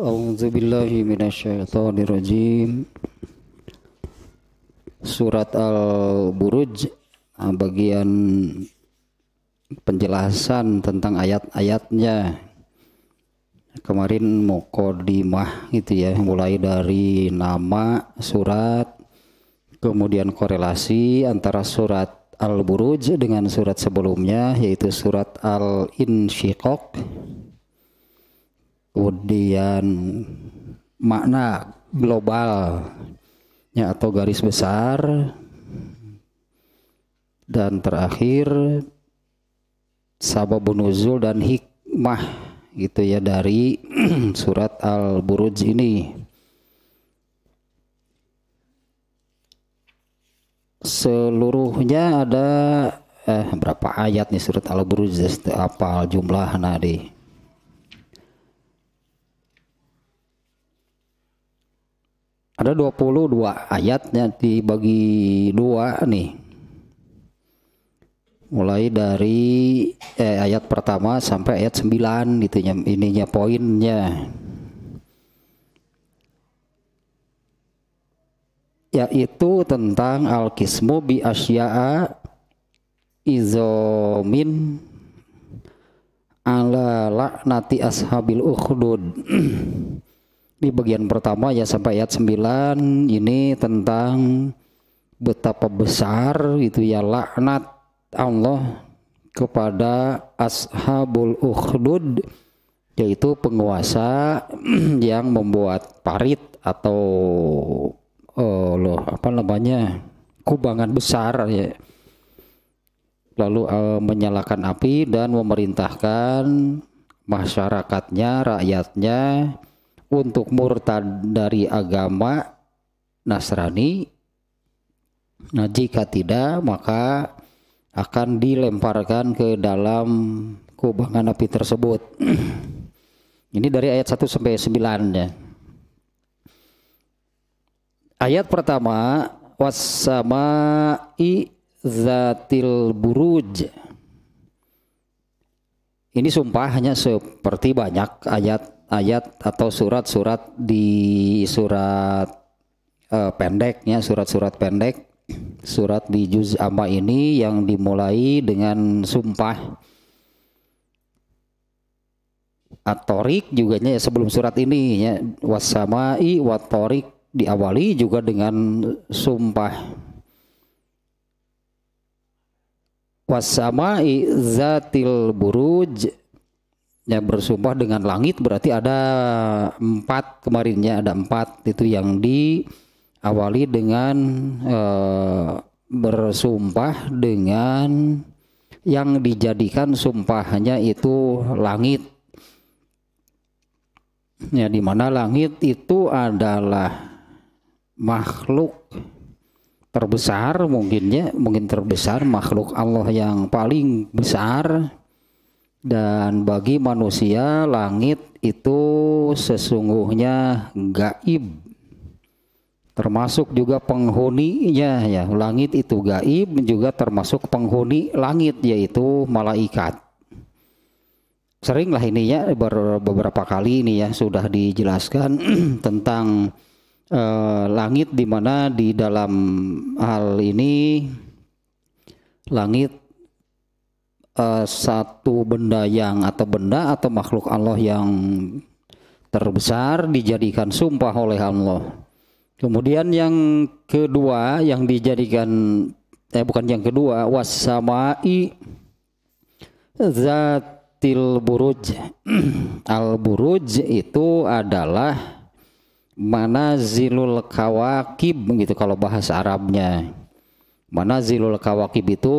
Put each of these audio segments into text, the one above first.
A'udzu billahi minasyaitonir rajim. Surat Al-Buruj ah, bagian penjelasan tentang ayat-ayatnya. Kemarin mukodimah gitu ya, mulai dari nama surat kemudian korelasi antara surat Al-Buruj dengan surat sebelumnya yaitu surat Al-Insyiqaq kemudian makna globalnya atau garis besar dan terakhir sabab nuzul dan hikmah gitu ya dari surat al-buruj ini seluruhnya ada eh, berapa ayat nih surat al-buruj apa jumlah nadi ada 22 ayatnya dibagi dua nih mulai dari eh, ayat pertama sampai ayat 9 gitu ya, ininya poinnya yaitu tentang al bi asya'a izomin ala laknati ashabil ukhdud di bagian pertama ya sampai ayat 9 ini tentang betapa besar itu ya laknat Allah kepada ashabul ukhdud yaitu penguasa yang membuat parit atau oh, eh, loh apa namanya kubangan besar ya lalu uh, menyalakan api dan memerintahkan masyarakatnya rakyatnya untuk murtad dari agama Nasrani. Nah, jika tidak maka akan dilemparkan ke dalam kubangan api tersebut. Ini dari ayat 1 sampai 9 ya. Ayat pertama wasamai zatil buruj. Ini sumpah hanya seperti banyak ayat ayat atau surat-surat di surat uh, pendek ya surat-surat pendek surat di juz amma ini yang dimulai dengan sumpah atorik juga ya sebelum surat ini ya wasamai watorik diawali juga dengan sumpah wasamai zatil buruj yang bersumpah dengan langit berarti ada empat kemarinnya ada empat itu yang diawali dengan eh, bersumpah dengan yang dijadikan sumpahnya itu langit ya dimana langit itu adalah makhluk terbesar mungkinnya mungkin terbesar makhluk Allah yang paling besar dan bagi manusia langit itu sesungguhnya gaib. Termasuk juga penghuninya ya. Langit itu gaib juga termasuk penghuni langit yaitu malaikat. Seringlah ininya beberapa kali ini ya sudah dijelaskan tentang eh, langit di mana di dalam hal ini langit uh, satu benda yang atau benda atau makhluk Allah yang terbesar dijadikan sumpah oleh Allah. Kemudian yang kedua yang dijadikan eh bukan yang kedua wasamai zatil buruj. Al buruj itu adalah manazilul kawakib gitu kalau bahasa Arabnya. Mana zilul kawakib itu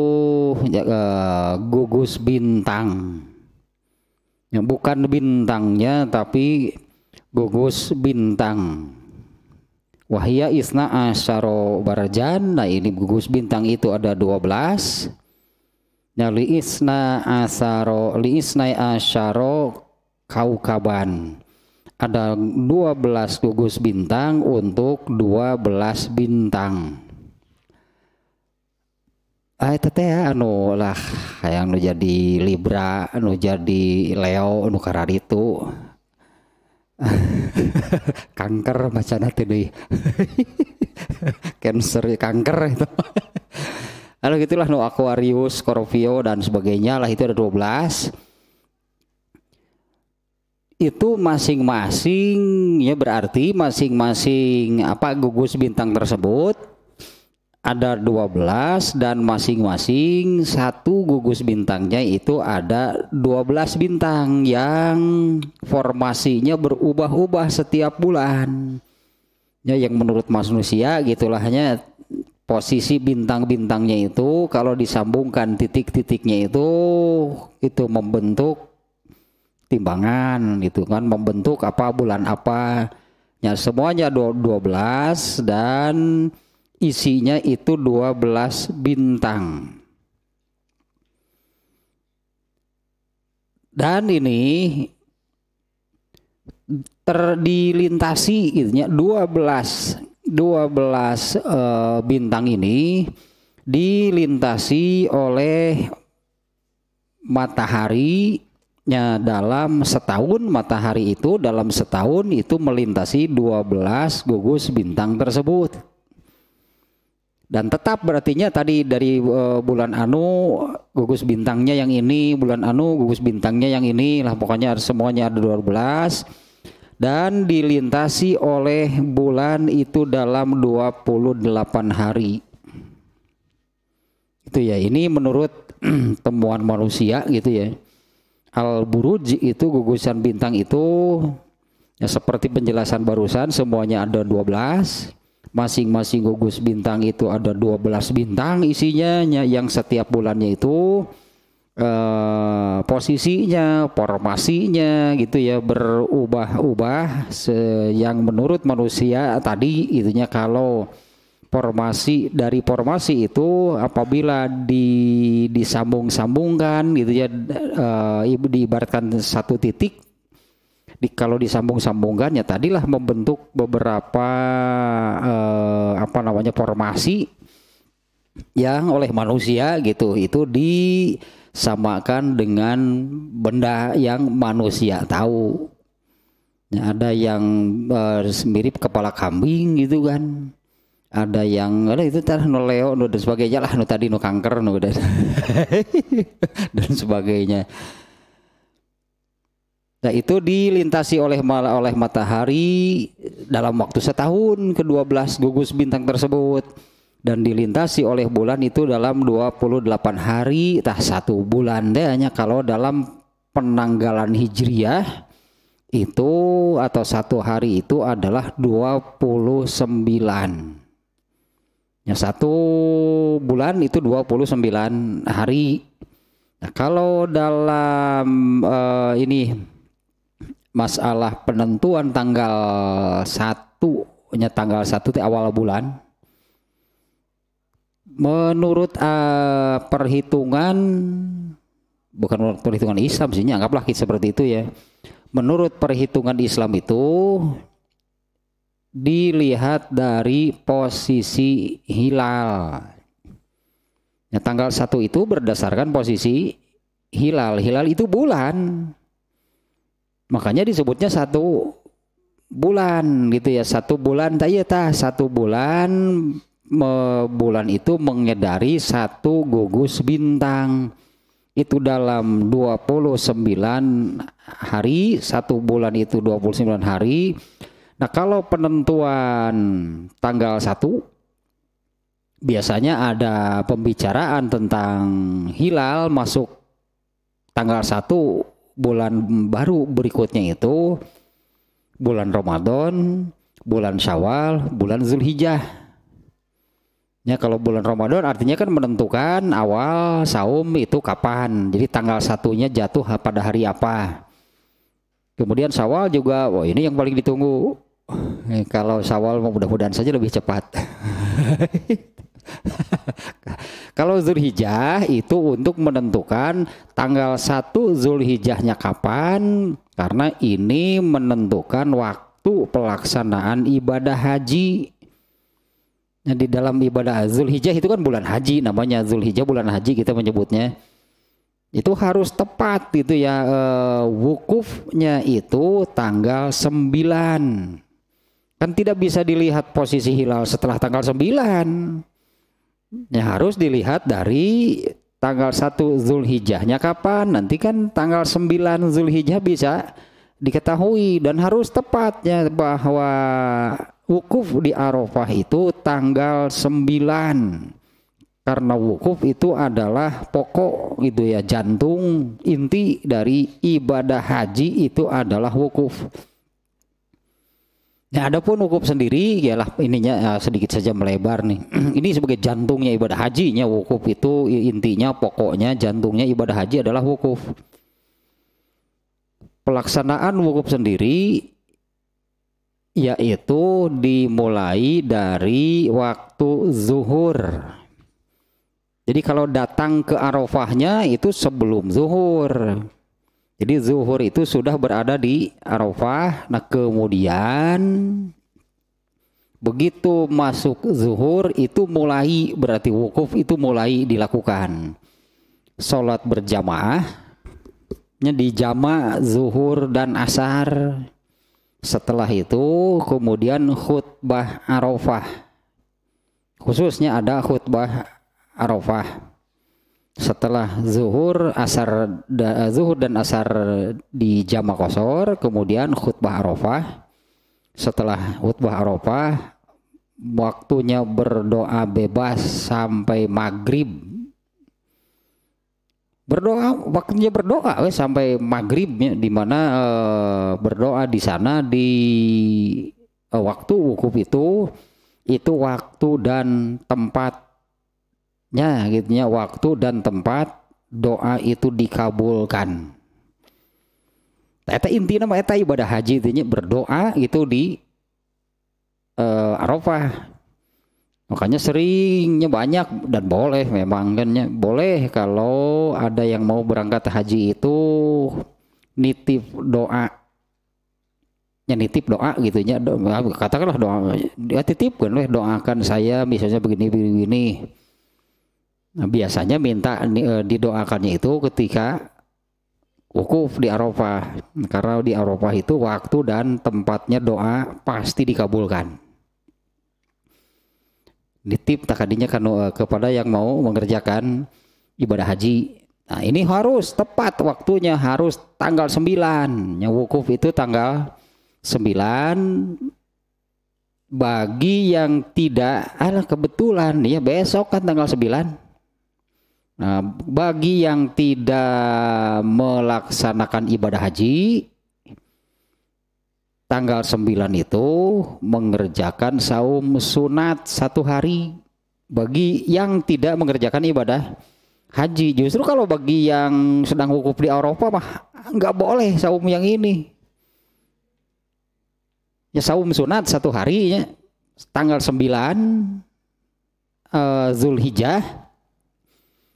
uh, gugus bintang. Yang bukan bintangnya tapi gugus bintang. wahya isna asyaro barajan. Nah ini gugus bintang itu ada 12. Ya nah, li isna asyaro li isna asyaro kaukaban. Ada 12 gugus bintang untuk 12 bintang ay tete anu lah hayang nu jadi libra anu jadi leo anu kararitu kanker macana tadi, cancer kanker itu Lalu anu gitulah nu Aquarius, Scorpio dan sebagainya lah itu ada 12. Itu masing-masing ya berarti masing-masing apa gugus bintang tersebut ada 12 dan masing-masing satu gugus bintangnya itu ada 12 bintang yang formasinya berubah-ubah setiap bulan. Ya yang menurut manusia gitulahnya posisi bintang-bintangnya itu kalau disambungkan titik-titiknya itu itu membentuk timbangan gitu kan membentuk apa bulan apa ya semuanya 12 dan isinya itu 12 bintang. Dan ini terdilintasi itunya 12 12 e, bintang ini dilintasi oleh matahari nya dalam setahun matahari itu dalam setahun itu melintasi 12 gugus bintang tersebut dan tetap berartinya tadi dari uh, bulan anu gugus bintangnya yang ini bulan anu gugus bintangnya yang ini lah pokoknya ada semuanya ada 12 dan dilintasi oleh bulan itu dalam 28 hari itu ya ini menurut temuan manusia gitu ya al buruj itu gugusan bintang itu ya seperti penjelasan barusan semuanya ada 12 belas masing-masing gugus bintang itu ada 12 bintang isinya yang setiap bulannya itu eh, posisinya, formasinya gitu ya berubah-ubah yang menurut manusia tadi itunya kalau formasi dari formasi itu apabila di disambung-sambungkan gitu ya e, diibaratkan satu titik di, kalau disambung-sambungkannya tadilah membentuk beberapa eh, apa namanya formasi yang oleh manusia gitu itu disamakan dengan benda yang manusia tahu. Ya, ada yang eh, mirip kepala kambing gitu kan ada yang ada itu tadi no leo no dan sebagainya lah no tadi no kanker no dan dan sebagainya Nah itu dilintasi oleh oleh matahari dalam waktu setahun ke-12 gugus bintang tersebut dan dilintasi oleh bulan itu dalam 28 hari tah satu bulan deh hanya kalau dalam penanggalan hijriah itu atau satu hari itu adalah 29 Ya satu bulan itu 29 hari nah kalau dalam uh, ini masalah penentuan tanggal satu nya tanggal satu di awal bulan menurut uh, perhitungan bukan perhitungan Islam sih anggaplah seperti itu ya menurut perhitungan Islam itu dilihat dari posisi hilal nah, tanggal satu itu berdasarkan posisi hilal hilal itu bulan makanya disebutnya satu bulan gitu ya satu bulan tak iya tah satu bulan me, bulan itu mengedari satu gugus bintang itu dalam 29 hari satu bulan itu 29 hari nah kalau penentuan tanggal satu biasanya ada pembicaraan tentang hilal masuk tanggal satu bulan baru berikutnya itu bulan Ramadan, bulan Syawal, bulan Zulhijjah. Ya kalau bulan Ramadan artinya kan menentukan awal saum itu kapan. Jadi tanggal satunya jatuh pada hari apa. Kemudian Syawal juga, wah ini yang paling ditunggu. Eh, kalau Syawal mudah-mudahan saja lebih cepat. Kalau Zulhijjah itu untuk menentukan tanggal 1 Zulhijjahnya kapan karena ini menentukan waktu pelaksanaan ibadah haji. Nah, di dalam ibadah Zulhijjah itu kan bulan haji namanya Zulhijjah bulan haji kita menyebutnya itu harus tepat gitu ya e, wukufnya itu tanggal 9 kan tidak bisa dilihat posisi hilal setelah tanggal 9 Ya harus dilihat dari tanggal 1 Zulhijjahnya kapan. Nanti kan tanggal 9 Zulhijjah bisa diketahui dan harus tepatnya bahwa wukuf di Arafah itu tanggal 9 karena wukuf itu adalah pokok gitu ya jantung inti dari ibadah haji itu adalah wukuf Nah, ada pun wukuf sendiri ialah ininya uh, sedikit saja melebar nih. Ini sebagai jantungnya ibadah hajinya wukuf itu intinya pokoknya jantungnya ibadah haji adalah wukuf. Pelaksanaan wukuf sendiri yaitu dimulai dari waktu zuhur. Jadi kalau datang ke Arafahnya itu sebelum zuhur. Jadi zuhur itu sudah berada di Arafah. Nah kemudian begitu masuk zuhur itu mulai berarti wukuf itu mulai dilakukan. Sholat berjamaah di jama zuhur dan asar. Setelah itu kemudian khutbah Arafah. Khususnya ada khutbah Arafah setelah zuhur asar da, zuhur dan asar di jamak kosor kemudian khutbah arafah setelah khutbah arafah waktunya berdoa bebas sampai maghrib berdoa waktunya berdoa weh, sampai maghrib ya, di mana e, berdoa di sana di e, waktu wukuf itu itu waktu dan tempat Ya, gitunya waktu dan tempat doa itu dikabulkan eta inti nama eta ibadah haji itu berdoa gitu di uh, Arafah makanya seringnya banyak dan boleh memang kan ya boleh kalau ada yang mau berangkat haji itu nitip doa ya nitip doa gitu ya katakanlah doa dia ya titipkan doakan saya misalnya begini begini, begini Nah, biasanya minta eh, didoakannya itu ketika wukuf di Arafah karena di Arafah itu waktu dan tempatnya doa pasti dikabulkan. Nitip takadinya kan eh, kepada yang mau mengerjakan ibadah haji. Nah, ini harus tepat waktunya, harus tanggal 9. Yang wukuf itu tanggal 9 bagi yang tidak ah kebetulan ya besok kan tanggal 9 Nah, bagi yang tidak melaksanakan ibadah haji tanggal 9 itu mengerjakan saum sunat satu hari bagi yang tidak mengerjakan ibadah haji justru kalau bagi yang sedang wukuf di Eropa mah nggak boleh saum yang ini ya saum sunat satu hari tanggal 9 uh, eh, Zulhijjah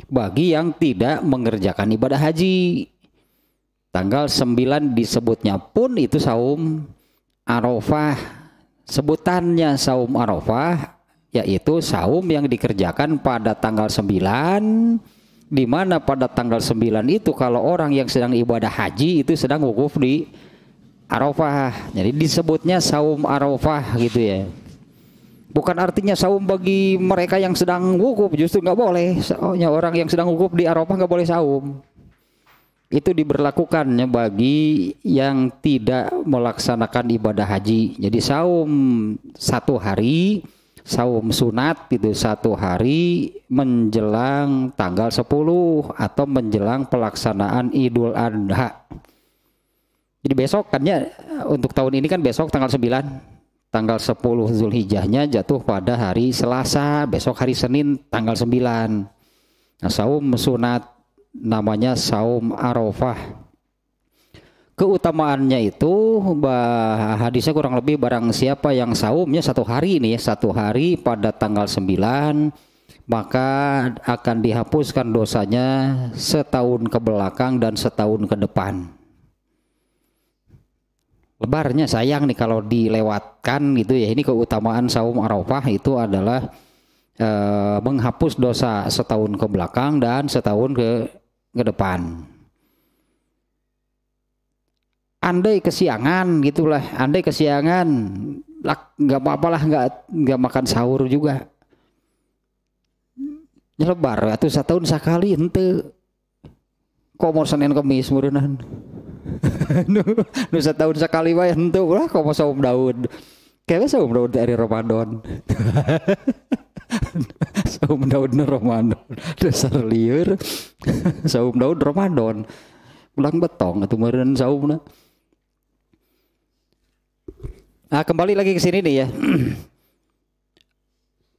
bagi yang tidak mengerjakan ibadah haji. Tanggal 9 disebutnya pun itu saum Arafah. Sebutannya saum Arafah yaitu saum yang dikerjakan pada tanggal 9 di mana pada tanggal 9 itu kalau orang yang sedang ibadah haji itu sedang wukuf di Arafah. Jadi disebutnya saum Arafah gitu ya. Bukan artinya saum bagi mereka yang sedang wukuf, justru nggak boleh. Soalnya orang yang sedang wukuf di Arafah nggak boleh saum. Itu diberlakukannya bagi yang tidak melaksanakan ibadah haji. Jadi saum satu hari, saum sunat itu satu hari menjelang tanggal 10 atau menjelang pelaksanaan Idul Adha. Jadi besok kan ya untuk tahun ini kan besok tanggal 9 tanggal 10 Zulhijjahnya jatuh pada hari Selasa, besok hari Senin tanggal 9. Nah, saum sunat namanya saum Arafah. Keutamaannya itu bah, hadisnya kurang lebih barang siapa yang saumnya satu hari ini ya, satu hari pada tanggal 9 maka akan dihapuskan dosanya setahun ke belakang dan setahun ke depan lebarnya sayang nih kalau dilewatkan gitu ya ini keutamaan saum arafah itu adalah e, menghapus dosa setahun ke belakang dan setahun ke ke depan andai kesiangan gitulah andai kesiangan nggak apa-apalah nggak nggak makan sahur juga lebar atau setahun sekali ente komor senin kemis murenan nu tahun setahun sekali wae henteu lah mau saum daun kayaknya saum daun dari Ramadan saum daun Ramadan dasar liur saum daun Ramadan pulang betong atau meren saumna nah kembali lagi ke sini nih ya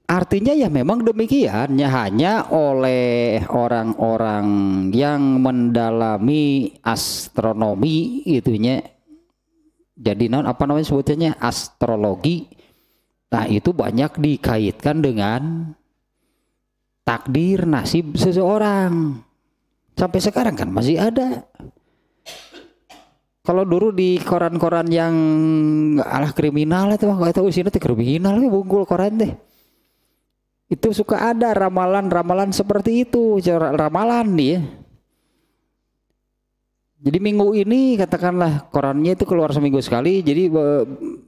Artinya ya memang demikian, ya hanya oleh orang-orang yang mendalami astronomi itunya. Jadi non apa namanya sebutnya astrologi. Nah, itu banyak dikaitkan dengan takdir nasib seseorang. Sampai sekarang kan masih ada. Kalau dulu di koran-koran yang alah kriminal itu mah tahu sih nanti kriminal ya bungkul koran deh itu suka ada ramalan-ramalan seperti itu cara ramalan dia jadi minggu ini katakanlah korannya itu keluar seminggu sekali jadi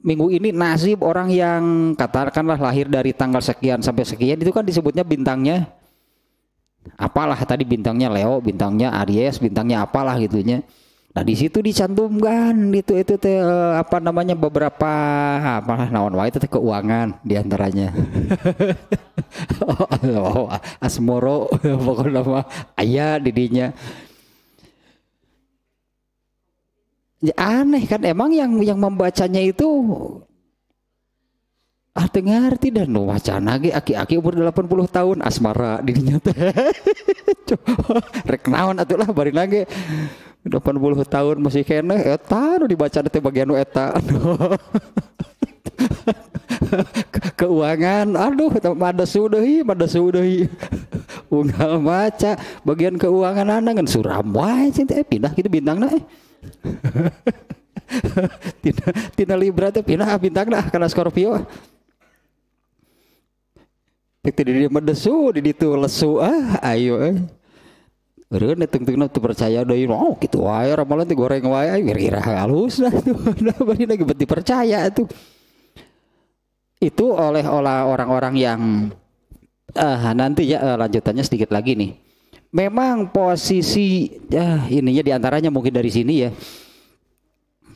minggu ini nasib orang yang katakanlah lahir dari tanggal sekian sampai sekian itu kan disebutnya bintangnya apalah tadi bintangnya Leo bintangnya Aries bintangnya apalah gitunya Nah di situ dicantumkan itu itu teh eh, apa namanya beberapa apa ah, naon wae itu keuangan diantaranya. oh, asmoro pokoknya nama ayah didinya. Ya, aneh kan emang yang yang membacanya itu arti ah, ngerti dan nu wacana ge aki-aki umur 80 tahun asmara dirinya teh. Rek naon atuh lah bari nage. 80 tahun masih kena eta eh, nu dibaca di bagian eta keuangan aduh pada sudahi pada sudahi unggal maca bagian keuangan anda kan suram wae cinta eh, pindah gitu bintang nah eh. tina, tina libra teh pindah bintang nah karena Scorpio Tidak di dia medesu, di itu lesu ah, ayo eh berarti nih tungtung tuh percaya doi mau oh, gitu wae ramalan tuh goreng wae kira-kira halus lah tuh. Nah, bari lagi beti percaya itu Itu oleh olah orang-orang yang uh, nanti ya uh, lanjutannya sedikit lagi nih. Memang posisi uh, ininya diantaranya mungkin dari sini ya.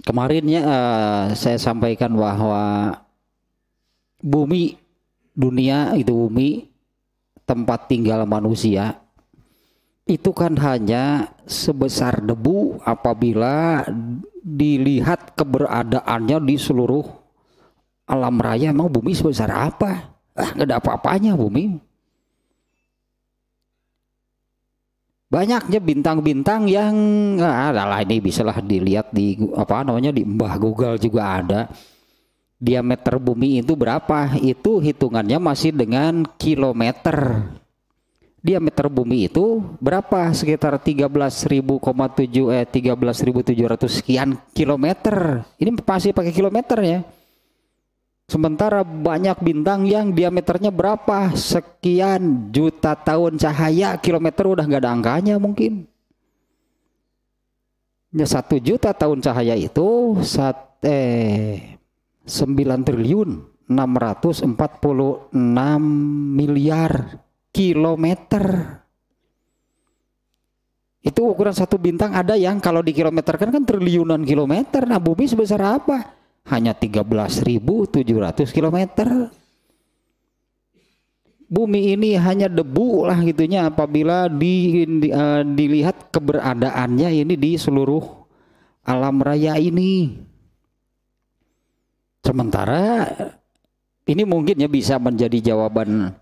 Kemarinnya uh, saya sampaikan bahwa bumi dunia itu bumi tempat tinggal manusia itu kan hanya sebesar debu apabila dilihat keberadaannya di seluruh alam raya mau bumi sebesar apa ah, nggak ada apa-apanya bumi banyaknya bintang-bintang yang ah, adalah ini bisalah dilihat di apa namanya di mbah Google juga ada diameter bumi itu berapa itu hitungannya masih dengan kilometer diameter bumi itu berapa sekitar 13.000,7 eh 13.700 sekian kilometer. Ini pasti pakai kilometer ya. Sementara banyak bintang yang diameternya berapa sekian juta tahun cahaya kilometer udah nggak ada angkanya mungkin. Ya satu juta tahun cahaya itu sat, eh, 9 triliun 646 miliar kilometer. Itu ukuran satu bintang ada yang kalau di dikilometerkan kan triliunan kilometer. Nah bumi sebesar apa? Hanya 13.700 kilometer. Bumi ini hanya debu lah gitunya apabila di, di, uh, dilihat keberadaannya ini di seluruh alam raya ini. Sementara ini mungkin ya bisa menjadi jawaban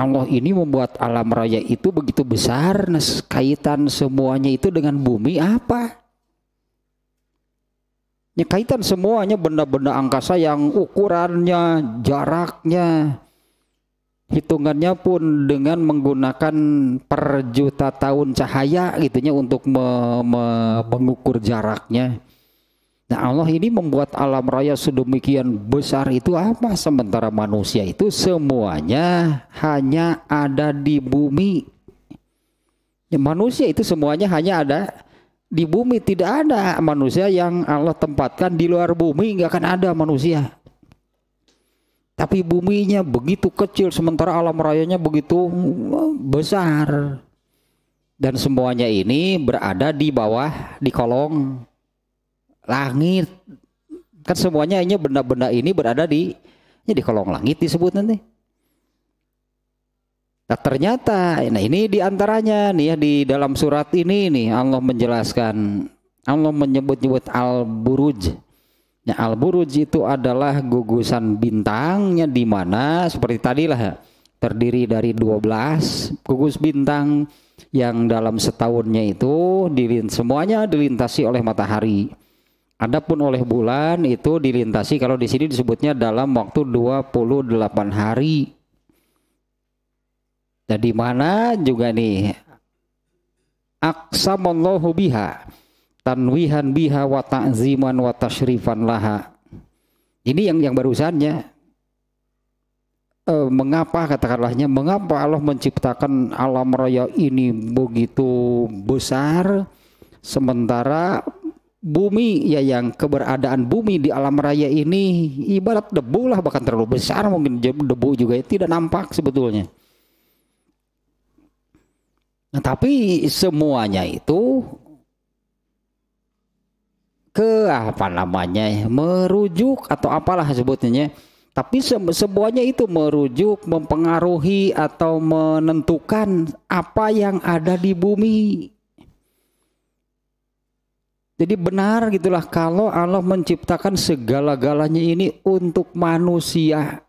Allah ini membuat alam raya itu begitu besar, kaitan semuanya itu dengan bumi apa? Ya, kaitan semuanya benda-benda angkasa yang ukurannya, jaraknya, hitungannya pun dengan menggunakan per juta tahun cahaya gitunya untuk me me mengukur jaraknya. Nah Allah ini membuat alam raya sedemikian besar itu apa? Sementara manusia itu semuanya hanya ada di bumi. Ya, manusia itu semuanya hanya ada di bumi. Tidak ada manusia yang Allah tempatkan di luar bumi. Nggak akan ada manusia. Tapi buminya begitu kecil sementara alam rayanya begitu eh, besar. Dan semuanya ini berada di bawah, di kolong langit kan semuanya ini benda-benda ini berada di ini di kolong langit disebut nanti nah ternyata nah ini diantaranya nih ya di dalam surat ini nih Allah menjelaskan Allah menyebut-nyebut al-buruj ya, al-buruj itu adalah gugusan bintangnya di mana seperti tadi lah, terdiri dari 12 gugus bintang yang dalam setahunnya itu dilin semuanya dilintasi oleh matahari. Adapun oleh bulan itu dilintasi kalau di sini disebutnya dalam waktu 28 hari. Jadi nah, di mana juga nih aksamallahu biha tanwihan biha wa ta'ziman wa tashrifan laha. Ini yang yang barusannya e, mengapa katakanlahnya mengapa Allah menciptakan alam raya ini begitu besar sementara bumi ya yang keberadaan bumi di alam raya ini ibarat debu lah bahkan terlalu besar mungkin debu juga ya, tidak nampak sebetulnya. Nah, tapi semuanya itu ke apa namanya merujuk atau apalah sebutnya tapi semuanya itu merujuk mempengaruhi atau menentukan apa yang ada di bumi jadi benar gitulah kalau Allah menciptakan segala-galanya ini untuk manusia.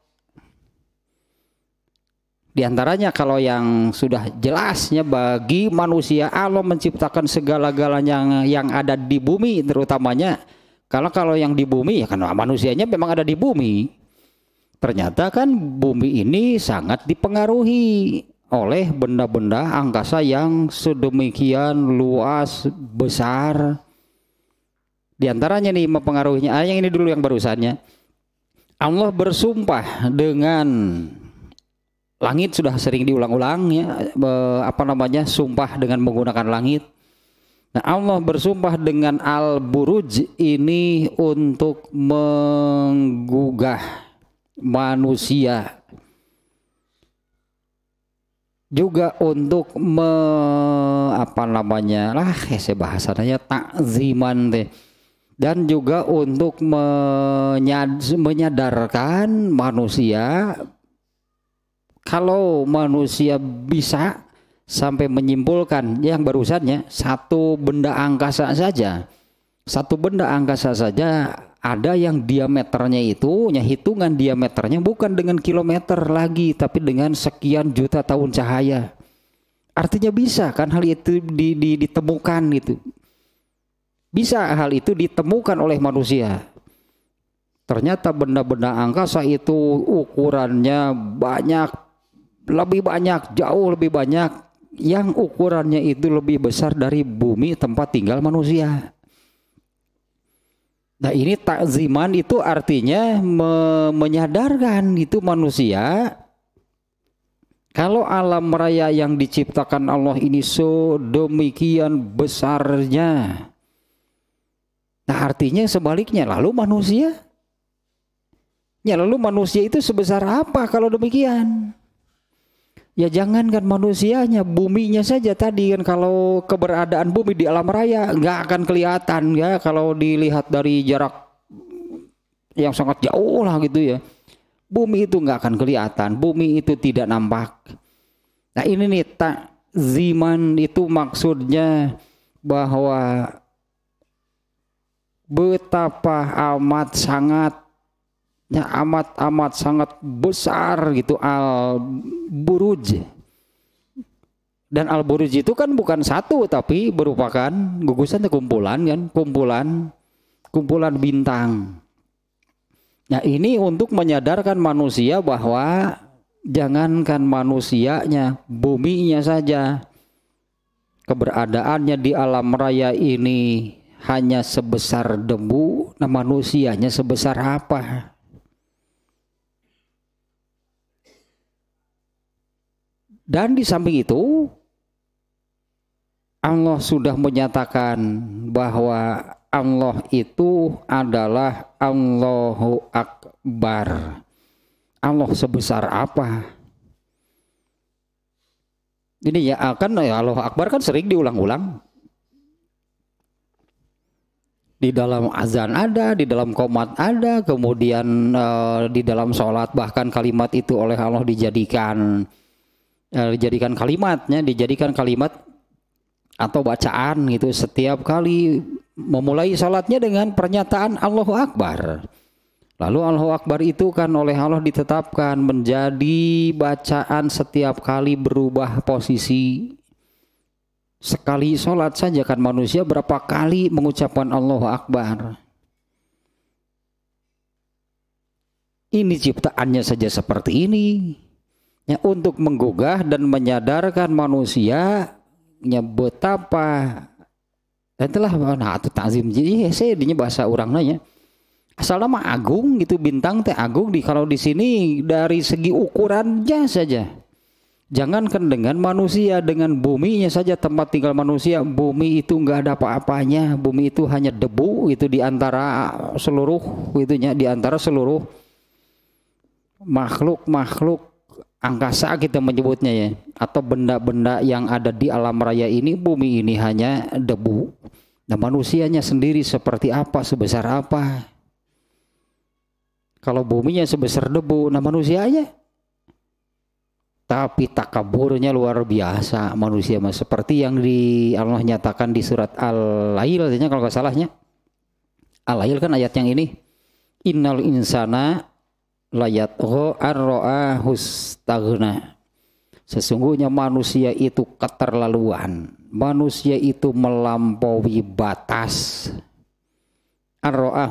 Di antaranya kalau yang sudah jelasnya bagi manusia Allah menciptakan segala-galanya yang, yang ada di bumi terutamanya kalau kalau yang di bumi ya kan manusianya memang ada di bumi. Ternyata kan bumi ini sangat dipengaruhi oleh benda-benda angkasa yang sedemikian luas besar di antaranya nih mempengaruhinya. Ah, yang ini dulu yang barusannya. Allah bersumpah dengan langit sudah sering diulang-ulang ya apa namanya sumpah dengan menggunakan langit. Nah, Allah bersumpah dengan Al-Buruj ini untuk menggugah manusia juga untuk me, apa namanya lah ya saya bahasannya takziman teh dan juga untuk menyadarkan manusia kalau manusia bisa sampai menyimpulkan ya, yang barusannya satu benda angkasa saja satu benda angkasa saja ada yang diameternya itu ya hitungan diameternya bukan dengan kilometer lagi tapi dengan sekian juta tahun cahaya artinya bisa kan hal itu di, di, ditemukan gitu bisa hal itu ditemukan oleh manusia. Ternyata benda-benda angkasa itu ukurannya banyak, lebih banyak, jauh lebih banyak yang ukurannya itu lebih besar dari bumi tempat tinggal manusia. Nah ini takziman itu artinya me menyadarkan itu manusia kalau alam raya yang diciptakan Allah ini sedemikian so besarnya Nah artinya sebaliknya lalu manusia Ya lalu manusia itu sebesar apa kalau demikian? Ya jangankan manusianya, buminya saja tadi kan kalau keberadaan bumi di alam raya nggak akan kelihatan ya kalau dilihat dari jarak yang sangat jauh lah gitu ya. Bumi itu nggak akan kelihatan, bumi itu tidak nampak. Nah ini nih takziman itu maksudnya bahwa betapa amat sangat ya amat amat sangat besar gitu al buruj dan al buruj itu kan bukan satu tapi merupakan gugusan kumpulan kan kumpulan kumpulan bintang nah ini untuk menyadarkan manusia bahwa jangankan manusianya buminya saja keberadaannya di alam raya ini hanya sebesar debu, nah manusianya sebesar apa? Dan di samping itu, Allah sudah menyatakan bahwa Allah itu adalah Allahu Akbar. Allah sebesar apa? Ini ya akan ya Allah Akbar kan sering diulang-ulang di dalam azan ada, di dalam komat ada, kemudian uh, di dalam sholat bahkan kalimat itu oleh Allah dijadikan uh, dijadikan kalimatnya, dijadikan kalimat atau bacaan gitu setiap kali memulai sholatnya dengan pernyataan Allahu Akbar. Lalu Allahu Akbar itu kan oleh Allah ditetapkan menjadi bacaan setiap kali berubah posisi Sekali sholat saja kan manusia berapa kali mengucapkan Allahu Akbar. Ini ciptaannya saja seperti ini. Ya, untuk menggugah dan menyadarkan manusia ya betapa itulah nah itu ta'zim jadi ya, saya bahasa orang nanya asal nama agung gitu bintang teh agung di kalau di sini dari segi ukurannya saja Jangankan dengan manusia, dengan buminya saja tempat tinggal manusia, bumi itu nggak ada apa-apanya, bumi itu hanya debu itu di antara seluruh itunya, di antara seluruh makhluk-makhluk angkasa kita menyebutnya ya, atau benda-benda yang ada di alam raya ini, bumi ini hanya debu. Nah manusianya sendiri seperti apa, sebesar apa? Kalau buminya sebesar debu, nah manusianya tapi takaburnya luar biasa manusia mas seperti yang di Allah nyatakan di surat Al-Lail artinya kalau nggak salahnya Al-Lail kan ayat yang ini innal insana layat hus-tagna, sesungguhnya manusia itu keterlaluan manusia itu melampaui batas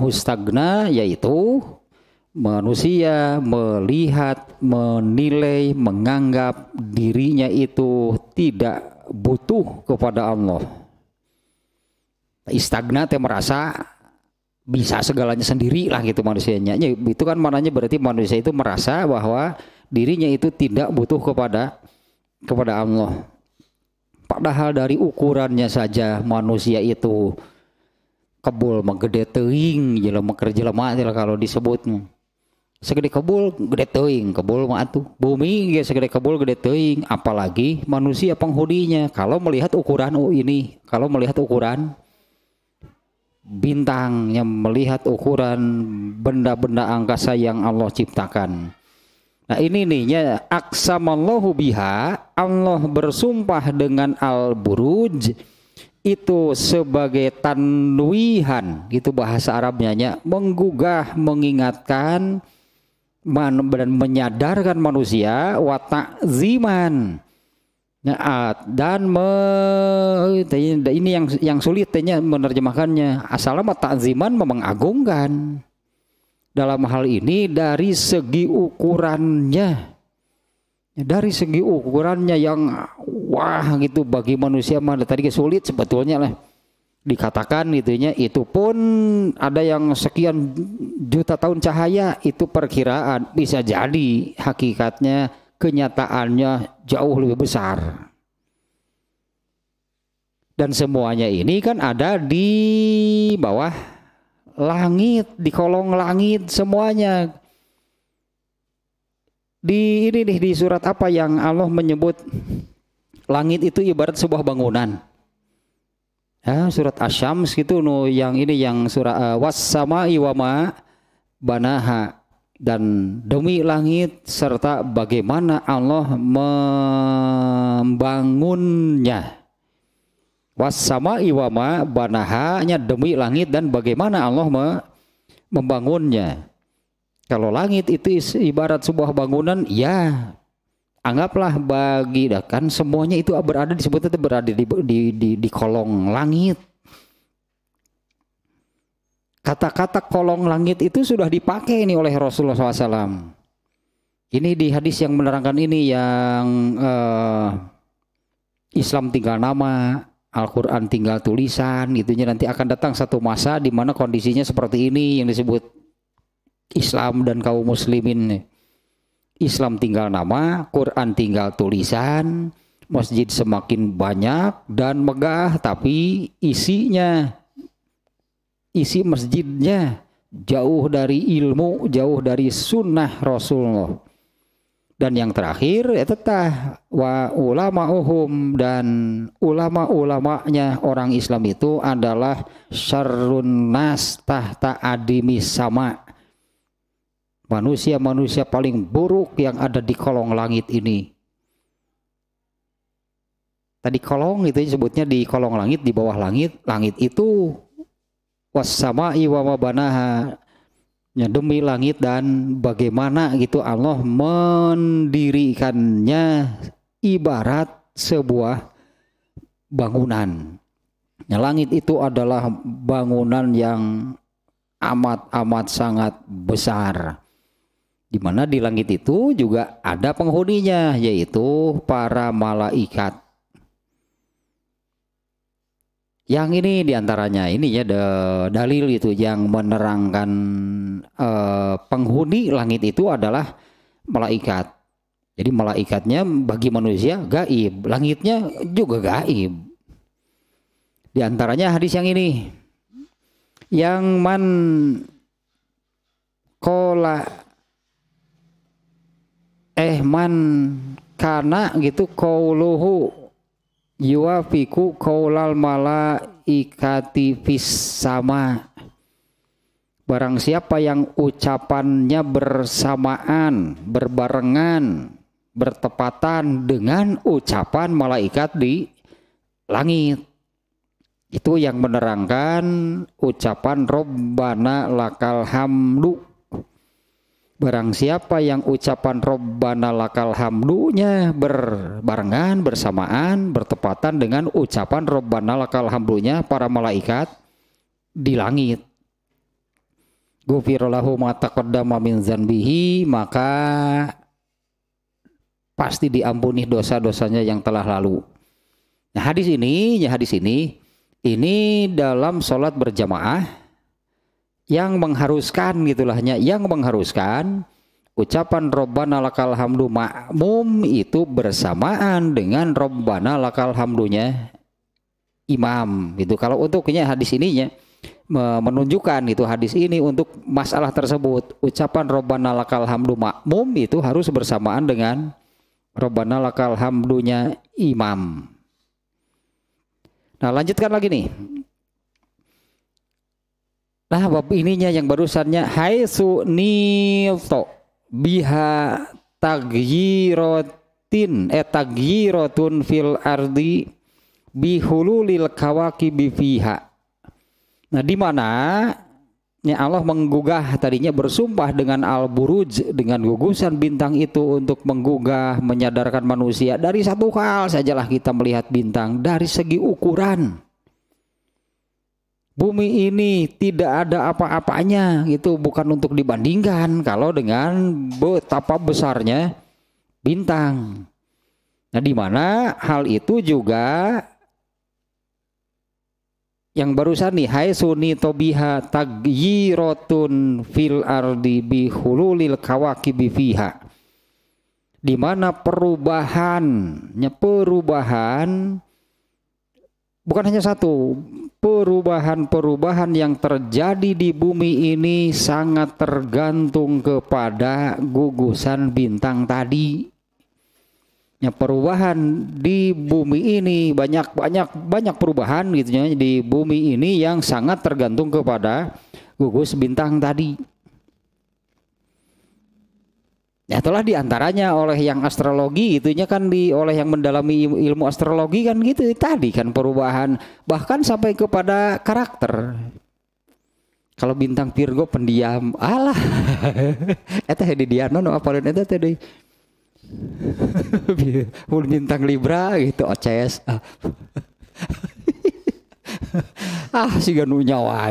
hus-tagna, yaitu manusia melihat, menilai, menganggap dirinya itu tidak butuh kepada Allah. Istagna teh merasa bisa segalanya sendiri lah gitu manusianya. Itu kan maknanya berarti manusia itu merasa bahwa dirinya itu tidak butuh kepada kepada Allah. Padahal dari ukurannya saja manusia itu kebul menggede teing jelema lemah kalau disebutnya segede kebul gede teuing kebul mah atuh bumi ya segede kebul gede teuing apalagi manusia penghuninya kalau melihat ukuran oh ini kalau melihat ukuran bintang yang melihat ukuran benda-benda angkasa yang Allah ciptakan nah ini nih ya aksamallahu biha Allah bersumpah dengan al-buruj itu sebagai tanwihan gitu bahasa Arabnya ya menggugah mengingatkan dan menyadarkan manusia watak ziman ya, ah, dan me, ini yang yang sulit tanya menerjemahkannya asalama takziman agungkan dalam hal ini dari segi ukurannya ya, dari segi ukurannya yang wah gitu bagi manusia mana tadi sulit sebetulnya lah dikatakan itunya itu pun ada yang sekian juta tahun cahaya itu perkiraan bisa jadi hakikatnya kenyataannya jauh lebih besar dan semuanya ini kan ada di bawah langit di kolong langit semuanya di ini nih di surat apa yang Allah menyebut langit itu ibarat sebuah bangunan Ya, surat Asyams gitu nu yang ini yang surat uh, eh, wassama iwama banaha dan demi langit serta bagaimana Allah membangunnya. Wassama iwama banahanya demi langit dan bagaimana Allah me membangunnya. Kalau langit itu ibarat sebuah bangunan, ya anggaplah bagi kan semuanya itu berada disebut itu berada di, di di di kolong langit. Kata-kata kolong langit itu sudah dipakai ini oleh Rasulullah SAW. Ini di hadis yang menerangkan ini yang uh, Islam tinggal nama, Al-Quran tinggal tulisan gitunya nanti akan datang satu masa di mana kondisinya seperti ini yang disebut Islam dan kaum muslimin Islam tinggal nama, Quran tinggal tulisan, masjid semakin banyak dan megah tapi isinya isi masjidnya jauh dari ilmu, jauh dari sunnah Rasulullah. Dan yang terakhir ya tetah wa ulama uhum dan ulama-ulamanya orang Islam itu adalah syarrun nas tahta adimi sama manusia-manusia paling buruk yang ada di kolong langit ini. Tadi kolong itu disebutnya di kolong langit, di bawah langit. Langit itu wassama'i wa mabanaha. Ya, demi langit dan bagaimana gitu Allah mendirikannya ibarat sebuah bangunan. Ya, langit itu adalah bangunan yang amat-amat sangat besar di mana di langit itu juga ada penghuninya yaitu para malaikat. Yang ini diantaranya ini ya the dalil itu yang menerangkan eh, penghuni langit itu adalah malaikat. Jadi malaikatnya bagi manusia gaib, langitnya juga gaib. diantaranya hadis yang ini yang man kola eh man karena gitu kauluhu yuafiku kaulal mala fis sama barang siapa yang ucapannya bersamaan berbarengan bertepatan dengan ucapan malaikat di langit itu yang menerangkan ucapan Robbana lakal hamdu Barang siapa yang ucapan Rabbana lakal hamdunya berbarengan, bersamaan, bertepatan dengan ucapan Rabbana lakal hamdunya para malaikat di langit. Gufirullahu ma min zanbihi, maka pasti diampuni dosa-dosanya yang telah lalu. Nah hadis ini, ya hadis ini, ini dalam sholat berjamaah yang mengharuskan gitulahnya yang mengharuskan ucapan Robbana lakal hamdu makmum itu bersamaan dengan Robbana lakal hamdunya imam gitu kalau untuknya hadis ininya menunjukkan itu hadis ini untuk masalah tersebut ucapan Robbana lakal hamdu makmum itu harus bersamaan dengan Robbana lakal hamdunya imam nah lanjutkan lagi nih Nah, bab ininya yang barusannya su nilto biha tagirotin eh tagyirotun fil ardi bihululil kawaki bifiha. Nah, di mana Ya Allah menggugah tadinya bersumpah dengan Al-Buruj dengan gugusan bintang itu untuk menggugah menyadarkan manusia dari satu hal sajalah kita melihat bintang dari segi ukuran bumi ini tidak ada apa-apanya gitu bukan untuk dibandingkan kalau dengan betapa besarnya bintang. Nah, di mana hal itu juga yang barusan nih hai suni tobiha Rotun fil ardi bihululil kawakibi fiha di mana perubahannya perubahan bukan hanya satu perubahan-perubahan yang terjadi di bumi ini sangat tergantung kepada gugusan bintang tadi. Ya, perubahan di bumi ini banyak banyak banyak perubahan gitu ya di bumi ini yang sangat tergantung kepada gugus bintang tadi. Ya itulah diantaranya oleh yang astrologi itunya kan di oleh yang mendalami ilmu astrologi kan gitu tadi kan perubahan bahkan sampai kepada karakter. Kalau bintang Virgo pendiam, alah. Eta hedi diano apa apalin eta tadi deui. bintang Libra gitu OCS. ah, ah siga ganunya nyawa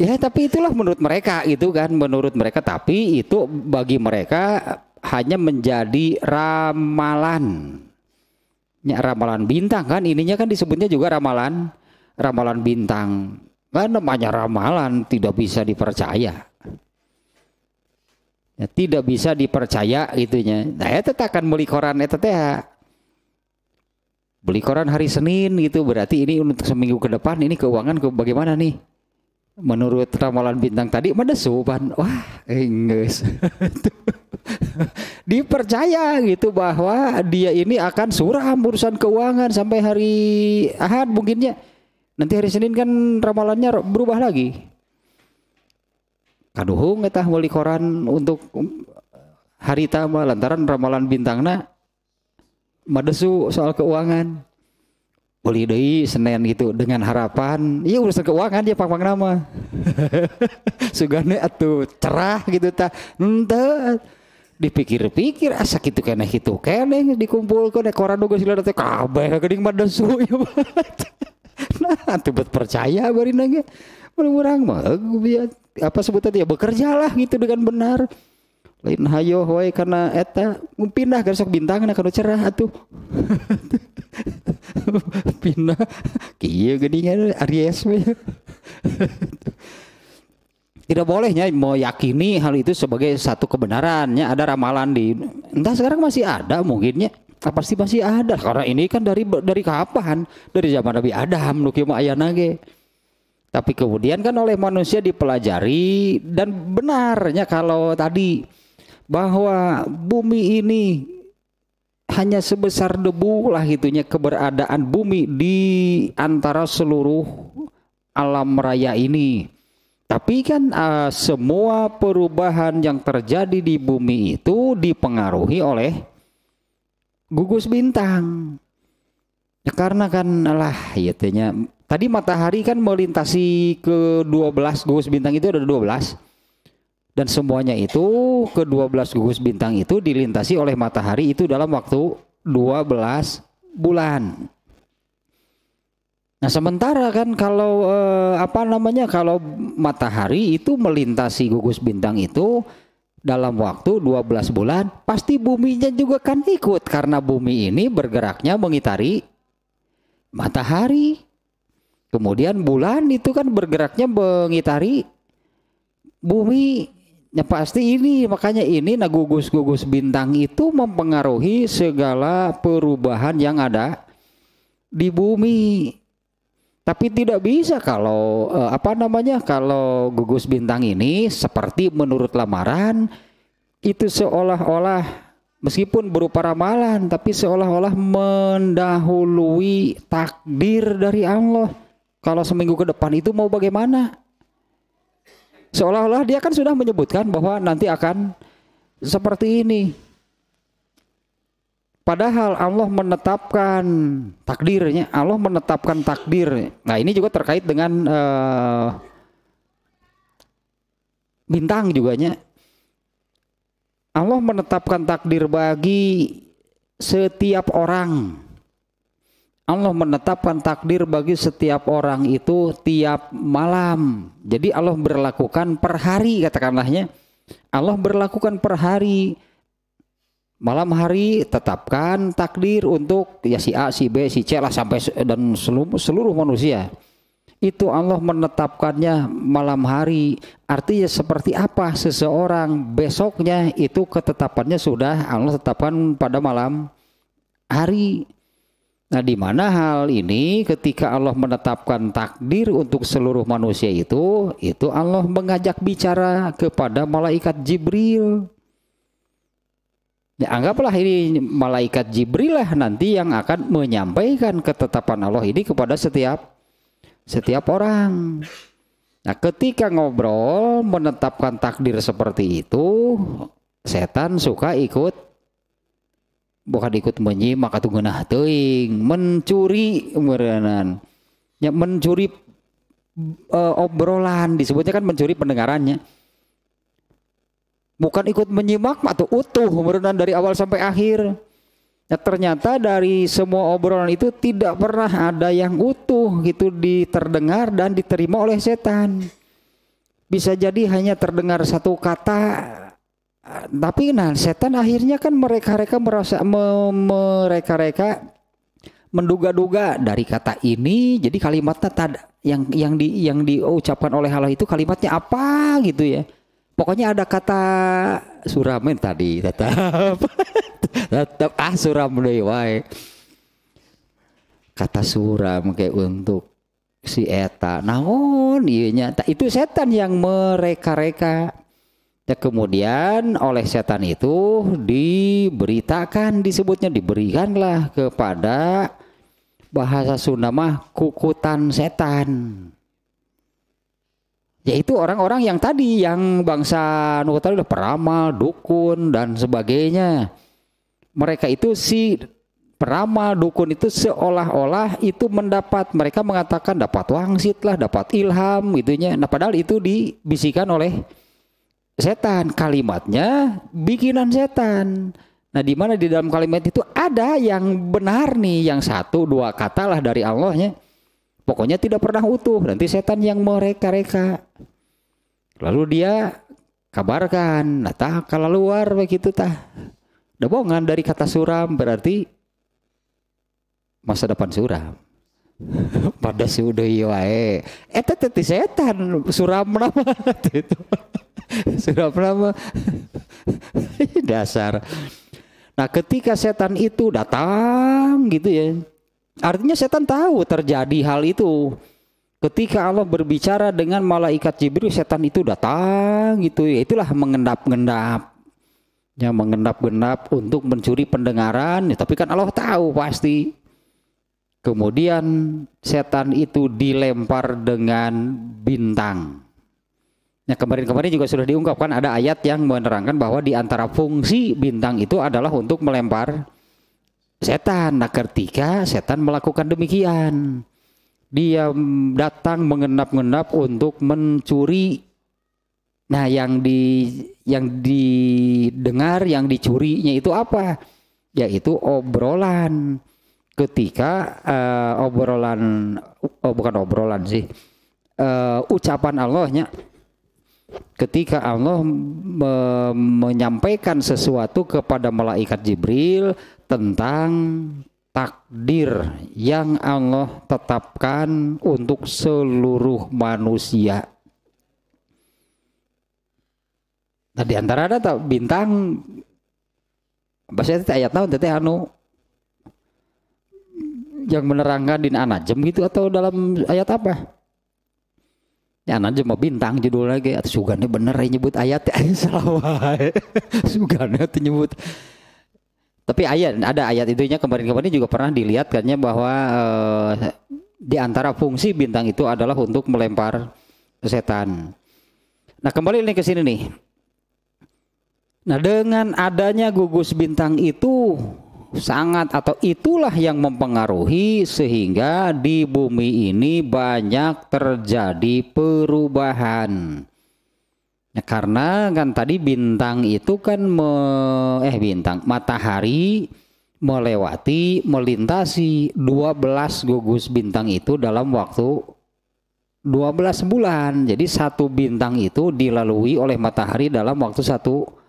Ya, tapi itulah menurut mereka itu kan, menurut mereka tapi itu bagi mereka hanya menjadi ramalan. Ya, ramalan bintang kan ininya kan disebutnya juga ramalan ramalan bintang. Kan namanya ramalan tidak bisa dipercaya. Ya, tidak bisa dipercaya itunya. Nah, ya, tetap akan beli koran itu ya, teh. Beli koran hari Senin gitu berarti ini untuk seminggu ke depan ini keuangan ke bagaimana nih? menurut ramalan bintang tadi mana suban wah enggak dipercaya gitu bahwa dia ini akan suram urusan keuangan sampai hari Ahad mungkinnya nanti hari Senin kan ramalannya berubah lagi kaduhung etah wali koran untuk hari tama lantaran ramalan bintangna madesu soal keuangan beli deh Senin gitu dengan harapan iya urusan keuangan ya pang nama sugane atau cerah gitu ta ente dipikir-pikir asa ah, gitu kene gitu kene dikumpulkan eh, koran nugas sila teh kabeh keding pada suyu nah tuh buat percaya berurang mah eh, gue biar apa sebutan ya, bekerja lah gitu dengan benar lain hayo hoi karena eta pindah ke sok bintang karena kalau cerah atuh pindah kia gedingnya Aries tidak bolehnya mau yakini hal itu sebagai satu kebenarannya ada ramalan di entah sekarang masih ada mungkinnya nah, pasti masih ada karena ini kan dari dari kapan dari zaman Nabi Adam nu ayana ge tapi kemudian kan oleh manusia dipelajari dan benarnya kalau tadi bahwa bumi ini hanya sebesar debu lah itunya keberadaan bumi di antara seluruh alam raya ini. Tapi kan uh, semua perubahan yang terjadi di bumi itu dipengaruhi oleh gugus bintang. Ya, karena kan lah itunya ya, tadi matahari kan melintasi ke 12 gugus bintang itu ada 12 dan semuanya itu kedua belas gugus bintang itu dilintasi oleh matahari itu dalam waktu 12 bulan. Nah, sementara kan kalau eh, apa namanya kalau matahari itu melintasi gugus bintang itu dalam waktu 12 bulan, pasti buminya juga kan ikut karena bumi ini bergeraknya mengitari matahari. Kemudian bulan itu kan bergeraknya mengitari bumi. Ya pasti ini makanya ini nah gugus-gugus bintang itu mempengaruhi segala perubahan yang ada di bumi. Tapi tidak bisa kalau eh, apa namanya kalau gugus bintang ini seperti menurut lamaran itu seolah-olah meskipun berupa ramalan tapi seolah-olah mendahului takdir dari Allah. Kalau seminggu ke depan itu mau bagaimana? Seolah-olah dia kan sudah menyebutkan bahwa nanti akan seperti ini. Padahal Allah menetapkan takdirnya, Allah menetapkan takdir. Nah, ini juga terkait dengan uh, bintang juganya. Allah menetapkan takdir bagi setiap orang Allah menetapkan takdir bagi setiap orang itu tiap malam. Jadi Allah berlakukan per hari katakanlahnya. Allah berlakukan per hari. Malam hari tetapkan takdir untuk ya si A, si B, si C lah sampai dan seluruh, seluruh manusia. Itu Allah menetapkannya malam hari. Artinya seperti apa seseorang besoknya itu ketetapannya sudah Allah tetapkan pada malam hari. Nah, di mana hal ini ketika Allah menetapkan takdir untuk seluruh manusia itu, itu Allah mengajak bicara kepada malaikat Jibril. Ya, anggaplah ini malaikat Jibril lah nanti yang akan menyampaikan ketetapan Allah ini kepada setiap setiap orang. Nah, ketika ngobrol menetapkan takdir seperti itu, setan suka ikut bukan ikut menyimak atau guna teing nah mencuri meranan ya mencuri uh, obrolan disebutnya kan mencuri pendengarannya bukan ikut menyimak atau utuh meranan dari awal sampai akhir ya ternyata dari semua obrolan itu tidak pernah ada yang utuh gitu diterdengar dan diterima oleh setan bisa jadi hanya terdengar satu kata tapi nah setan akhirnya kan mereka-reka merasa me, mereka-reka menduga-duga dari kata ini jadi kalimatnya tad, yang yang di yang diucapkan oleh Allah itu kalimatnya apa gitu ya pokoknya ada kata suramen tadi tetap tetap ah suram wae kata suram kayak untuk si eta naon iya nyata itu setan yang mereka-reka Ya kemudian oleh setan itu diberitakan disebutnya diberikanlah kepada bahasa Sunda mah kukutan setan. Yaitu orang-orang yang tadi yang bangsa nu tadi udah peramal, dukun dan sebagainya. Mereka itu si peramal dukun itu seolah-olah itu mendapat mereka mengatakan dapat wangsit lah, dapat ilham gitunya. Nah padahal itu dibisikan oleh setan. Kalimatnya bikinan setan. Nah, di mana di dalam kalimat itu ada yang benar nih, yang satu dua kata lah dari Allahnya. Pokoknya tidak pernah utuh. Nanti setan yang mereka-reka. Lalu dia kabarkan, nah tah kalau luar begitu tah. Ada dari kata suram berarti masa depan suram. Pada si udah eh eh setan suram nama itu. Sudah lama dasar. Nah, ketika setan itu datang gitu ya. Artinya setan tahu terjadi hal itu. Ketika Allah berbicara dengan malaikat Jibril, setan itu datang gitu ya. Itulah mengendap ngendap Yang mengendap ngendap untuk mencuri pendengaran, ya, tapi kan Allah tahu pasti. Kemudian setan itu dilempar dengan bintang. Ya kemarin-kemarin juga sudah diungkapkan ada ayat yang menerangkan bahwa di antara fungsi bintang itu adalah untuk melempar setan. Nah ketika setan melakukan demikian, dia datang mengenap-genap untuk mencuri. Nah yang di yang didengar, yang dicurinya itu apa? Yaitu obrolan. Ketika uh, obrolan, oh bukan obrolan sih, uh, ucapan Allahnya ketika Allah me menyampaikan sesuatu kepada malaikat Jibril tentang takdir yang Allah tetapkan untuk seluruh manusia. Nah, di antara ada tak bintang bahasa itu ayat tahun teteh anu yang menerangkan din anajem gitu atau dalam ayat apa? Ya nanti mau bintang judul lagi atau sugannya bener yang nyebut ayat ya selawat wae. sugannya tuh nyebut. Tapi ayat ada ayat itunya kemarin-kemarin juga pernah dilihatkannya bahwa eh, di antara fungsi bintang itu adalah untuk melempar setan. Nah, kembali ini ke sini nih. Nah, dengan adanya gugus bintang itu sangat atau itulah yang mempengaruhi sehingga di bumi ini banyak terjadi perubahan. Nah, karena kan tadi bintang itu kan me, eh bintang matahari melewati melintasi 12 gugus bintang itu dalam waktu 12 bulan. Jadi satu bintang itu dilalui oleh matahari dalam waktu satu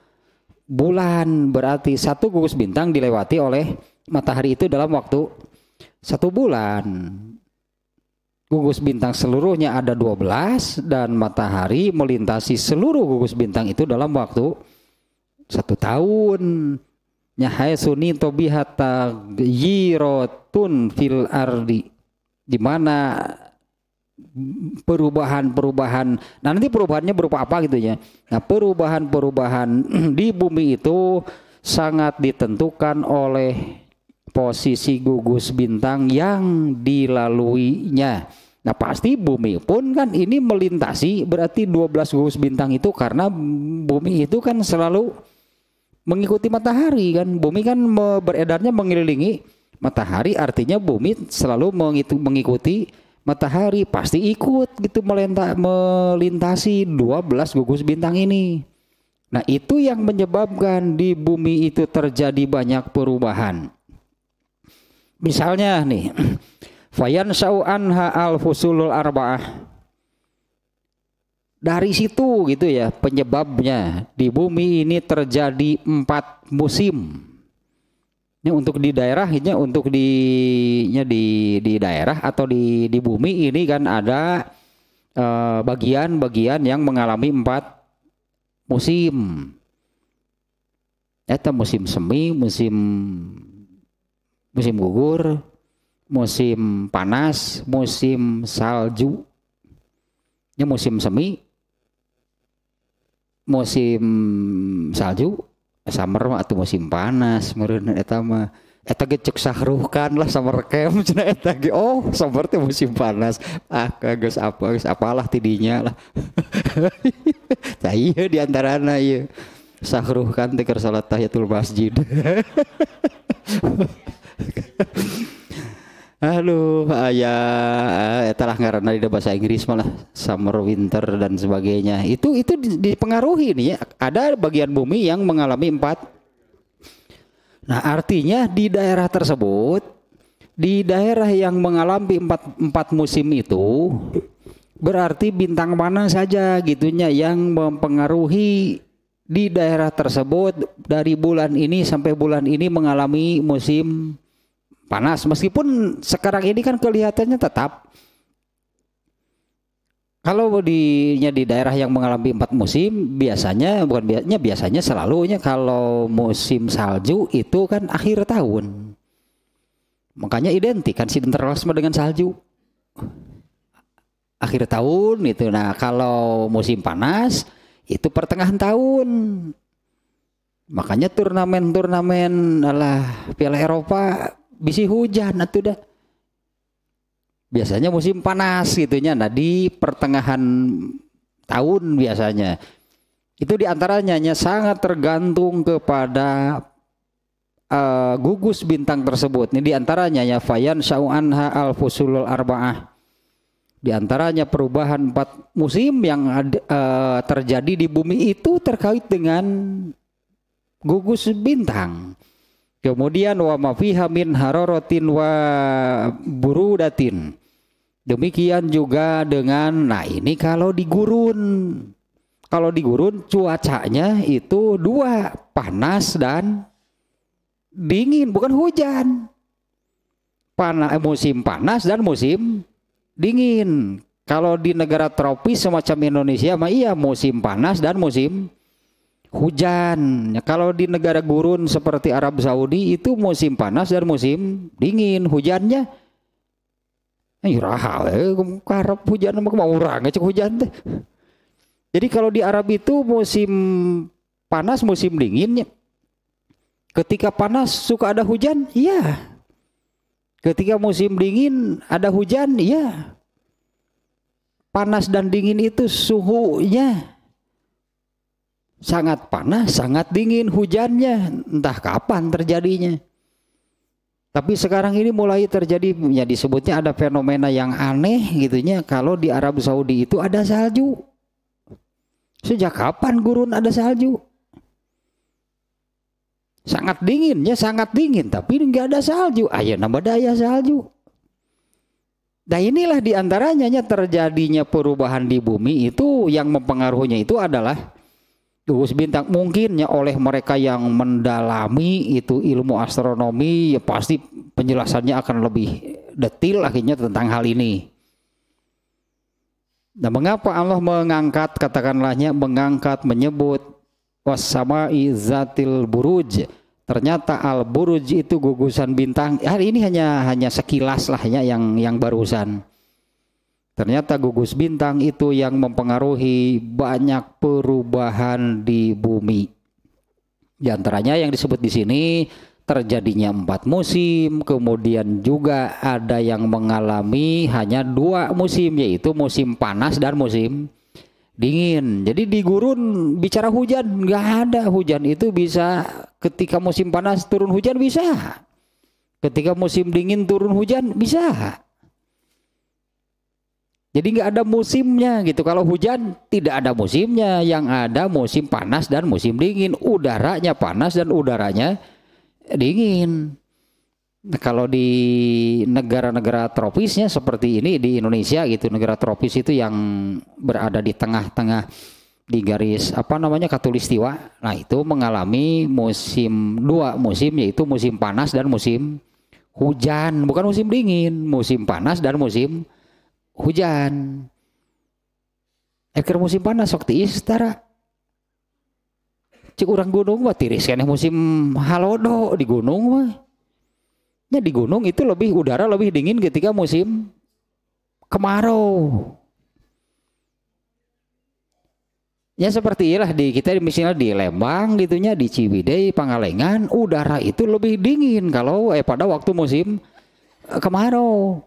bulan berarti satu gugus bintang dilewati oleh matahari itu dalam waktu satu bulan gugus bintang seluruhnya ada 12 dan matahari melintasi seluruh gugus bintang itu dalam waktu satu tahun nyahaya suni tobihata yirotun fil ardi di mana perubahan-perubahan. Nah, nanti perubahannya berupa apa gitu ya. Nah, perubahan-perubahan di bumi itu sangat ditentukan oleh posisi gugus bintang yang dilaluinya. Nah, pasti bumi pun kan ini melintasi berarti 12 gugus bintang itu karena bumi itu kan selalu mengikuti matahari kan. Bumi kan beredarnya mengelilingi matahari artinya bumi selalu mengikuti matahari pasti ikut gitu melenta, melintasi 12 gugus bintang ini. Nah, itu yang menyebabkan di bumi itu terjadi banyak perubahan. Misalnya nih, Fayan anha al fusulul arba'ah. Dari situ gitu ya penyebabnya di bumi ini terjadi empat musim. Ini untuk di daerah ini untuk di ya di di daerah atau di di bumi ini kan ada eh, bagian-bagian uh, yang mengalami empat musim. Eta musim semi, musim musim gugur, musim panas, musim salju. Ini musim semi, musim salju, summer mah atau musim panas meureun eta mah eta ge cek sahruhkan lah summer camp cenah eta ge oh summer teh musim panas ah geus apa geus apalah tidinya lah tah ieu di antarana ieu sahruhkan teh keur salat tahiyatul masjid Halo ayah eh, telah karena di bahasa Inggris malah summer winter dan sebagainya itu itu dipengaruhi nih ya. ada bagian bumi yang mengalami empat nah artinya di daerah tersebut di daerah yang mengalami empat, empat musim itu berarti bintang mana saja gitunya yang mempengaruhi di daerah tersebut dari bulan ini sampai bulan ini mengalami musim panas meskipun sekarang ini kan kelihatannya tetap kalau di di daerah yang mengalami empat musim biasanya bukan biasanya biasanya selalunya kalau musim salju itu kan akhir tahun makanya identik kan sinterklasma dengan salju akhir tahun itu nah kalau musim panas itu pertengahan tahun makanya turnamen-turnamen adalah Piala Eropa bisi hujan atau dah biasanya musim panas gitunya nah di pertengahan tahun biasanya itu diantaranya hanya sangat tergantung kepada uh, gugus bintang tersebut ini diantaranya ya fayan syau'anha al fusulul arba'ah di antaranya perubahan empat musim yang ad, uh, eh, terjadi di bumi itu terkait dengan gugus bintang. Kemudian wa fiha min hararatin wa burudatin. Demikian juga dengan nah ini kalau di gurun. Kalau di gurun cuacanya itu dua, panas dan dingin, bukan hujan. Panas, eh, musim panas dan musim dingin. Kalau di negara tropis semacam Indonesia mah iya musim panas dan musim hujan. Ya, kalau di negara gurun seperti Arab Saudi itu musim panas dan musim dingin hujannya. Ya rahal, karep hujan mau orang ngecek hujan teh. Jadi kalau di Arab itu musim panas, musim dinginnya. Ketika panas suka ada hujan, iya. Ketika musim dingin ada hujan, iya. Panas dan dingin itu suhunya sangat panas, sangat dingin hujannya, entah kapan terjadinya. Tapi sekarang ini mulai terjadi ya disebutnya ada fenomena yang aneh gitunya kalau di Arab Saudi itu ada salju. Sejak kapan gurun ada salju? Sangat dingin ya, sangat dingin tapi nggak ada salju. Ayah nambah daya salju. Nah inilah diantaranya ya terjadinya perubahan di bumi itu yang mempengaruhinya itu adalah Gugus bintang mungkinnya oleh mereka yang mendalami itu ilmu astronomi ya pasti penjelasannya akan lebih detil akhirnya tentang hal ini. Nah mengapa Allah mengangkat katakanlahnya mengangkat menyebut wasamai zatil buruj ternyata al buruj itu gugusan bintang hari ini hanya hanya sekilas lah ya yang yang barusan Ternyata gugus bintang itu yang mempengaruhi banyak perubahan di bumi. Di antaranya yang disebut di sini terjadinya empat musim, kemudian juga ada yang mengalami hanya dua musim yaitu musim panas dan musim dingin. Jadi di gurun bicara hujan nggak ada hujan itu bisa ketika musim panas turun hujan bisa, ketika musim dingin turun hujan bisa jadi nggak ada musimnya gitu. Kalau hujan tidak ada musimnya, yang ada musim panas dan musim dingin. Udaranya panas dan udaranya dingin. Nah, kalau di negara-negara tropisnya seperti ini di Indonesia gitu, negara tropis itu yang berada di tengah-tengah di garis apa namanya katulistiwa. Nah, itu mengalami musim dua musim yaitu musim panas dan musim hujan, bukan musim dingin, musim panas dan musim hujan. Akhir musim panas waktu itu setara. Cik orang gunung mah tiris kan musim halodo di gunung mah. Ya di gunung itu lebih udara lebih dingin ketika musim kemarau. Ya seperti inilah di kita misalnya di Lembang gitunya di Ciwidey Pangalengan udara itu lebih dingin kalau eh pada waktu musim eh, kemarau.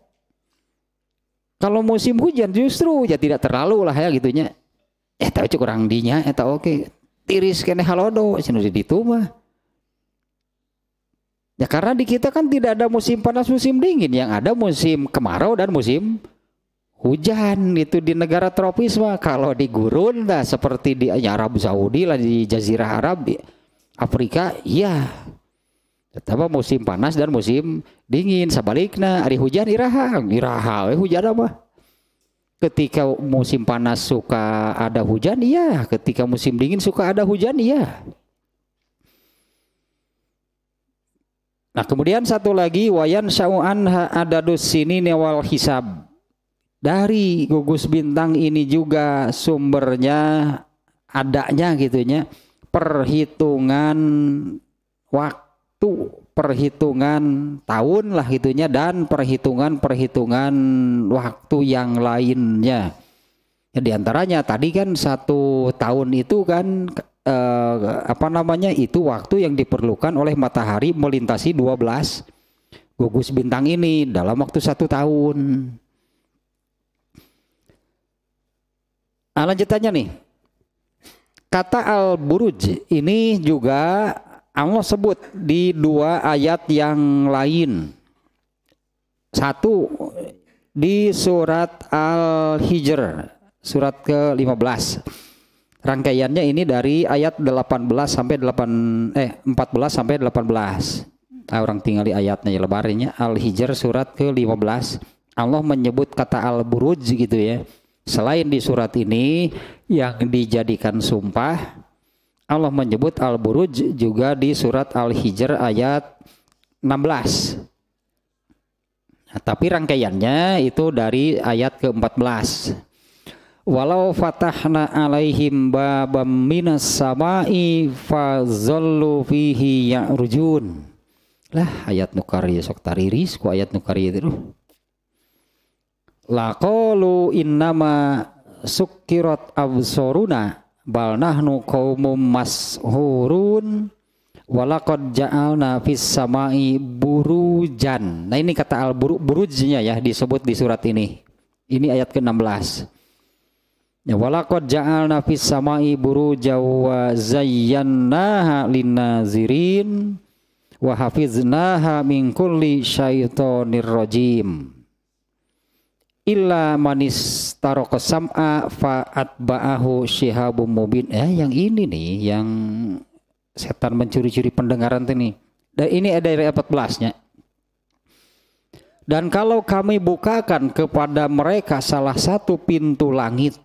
Kalau musim hujan justru ya tidak terlalu lah ya gitunya. Eh tahu cukup kurang dinya, eh tahu oke. Okay. Tiris kene halodo, sinu di itu mah. Ya karena di kita kan tidak ada musim panas musim dingin, yang ada musim kemarau dan musim hujan itu di negara tropis mah kalau di gurun lah seperti di ya, Arab Saudi lah di Jazirah Arab Afrika ya Tetap musim panas dan musim dingin. Sebaliknya, hari hujan iraha. Iraha eh hujan apa? Ketika musim panas suka ada hujan, iya. Ketika musim dingin suka ada hujan, iya. Nah kemudian satu lagi wayan syau'an adadus sini newal hisab. Dari gugus bintang ini juga sumbernya adanya gitunya perhitungan waktu itu perhitungan tahun lah itunya dan perhitungan-perhitungan waktu yang lainnya. Ya, di antaranya tadi kan satu tahun itu kan eh, apa namanya itu waktu yang diperlukan oleh matahari melintasi 12 gugus bintang ini dalam waktu satu tahun. Nah, lanjutannya nih, kata al-buruj ini juga Allah sebut di dua ayat yang lain. Satu di surat Al-Hijr, surat ke-15. Rangkaiannya ini dari ayat 18 sampai 8 eh 14 sampai 18. Nah, orang tinggal di ayatnya ya lebarnya Al-Hijr surat ke-15 Allah menyebut kata Al-Buruj gitu ya. Selain di surat ini yang dijadikan sumpah Allah menyebut Al-Buruj juga di surat Al-Hijr ayat 16. Nah, tapi rangkaiannya itu dari ayat ke-14. Walau fatahna alaihim babam minas samai fazallu fihi ya'rujun. Lah ayat nukari sok tariris ku ayat nukari itu. Laqalu innama sukkirat absoruna bal nahnu qaumum mashurun walaqad ja'alna fis samai burujan. Nah ini kata al -buru, burujnya ya disebut di surat ini. Ini ayat ke-16. Ya walaqad ja'alna fis samai burujan wa zayyanaha linnazirin wa hafiznaha min kulli syaitonir rajim illa manis taroko sam'a fa'at ba'ahu syihabu mubin ya yang ini nih yang setan mencuri-curi pendengaran ini dan ini ada dari 14 nya dan kalau kami bukakan kepada mereka salah satu pintu langit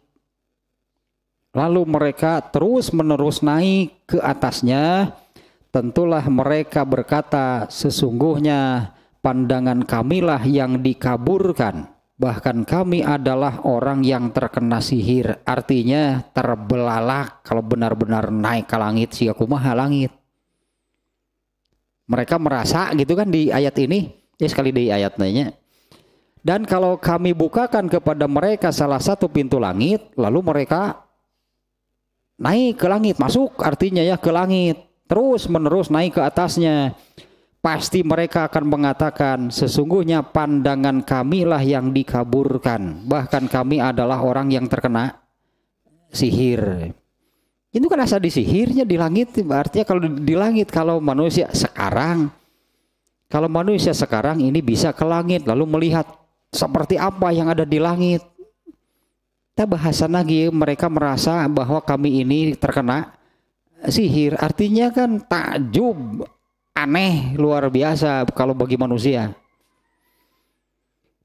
lalu mereka terus menerus naik ke atasnya tentulah mereka berkata sesungguhnya pandangan kamilah yang dikaburkan Bahkan kami adalah orang yang terkena sihir. Artinya terbelalak kalau benar-benar naik ke langit. si kumaha langit. Mereka merasa gitu kan di ayat ini. Ya sekali di ayat nanya. Dan kalau kami bukakan kepada mereka salah satu pintu langit. Lalu mereka naik ke langit. Masuk artinya ya ke langit. Terus menerus naik ke atasnya pasti mereka akan mengatakan sesungguhnya pandangan kamilah yang dikaburkan bahkan kami adalah orang yang terkena sihir itu kan asal di sihirnya di langit artinya kalau di langit kalau manusia sekarang kalau manusia sekarang ini bisa ke langit lalu melihat seperti apa yang ada di langit kita bahasan lagi mereka merasa bahwa kami ini terkena sihir artinya kan takjub aneh luar biasa kalau bagi manusia.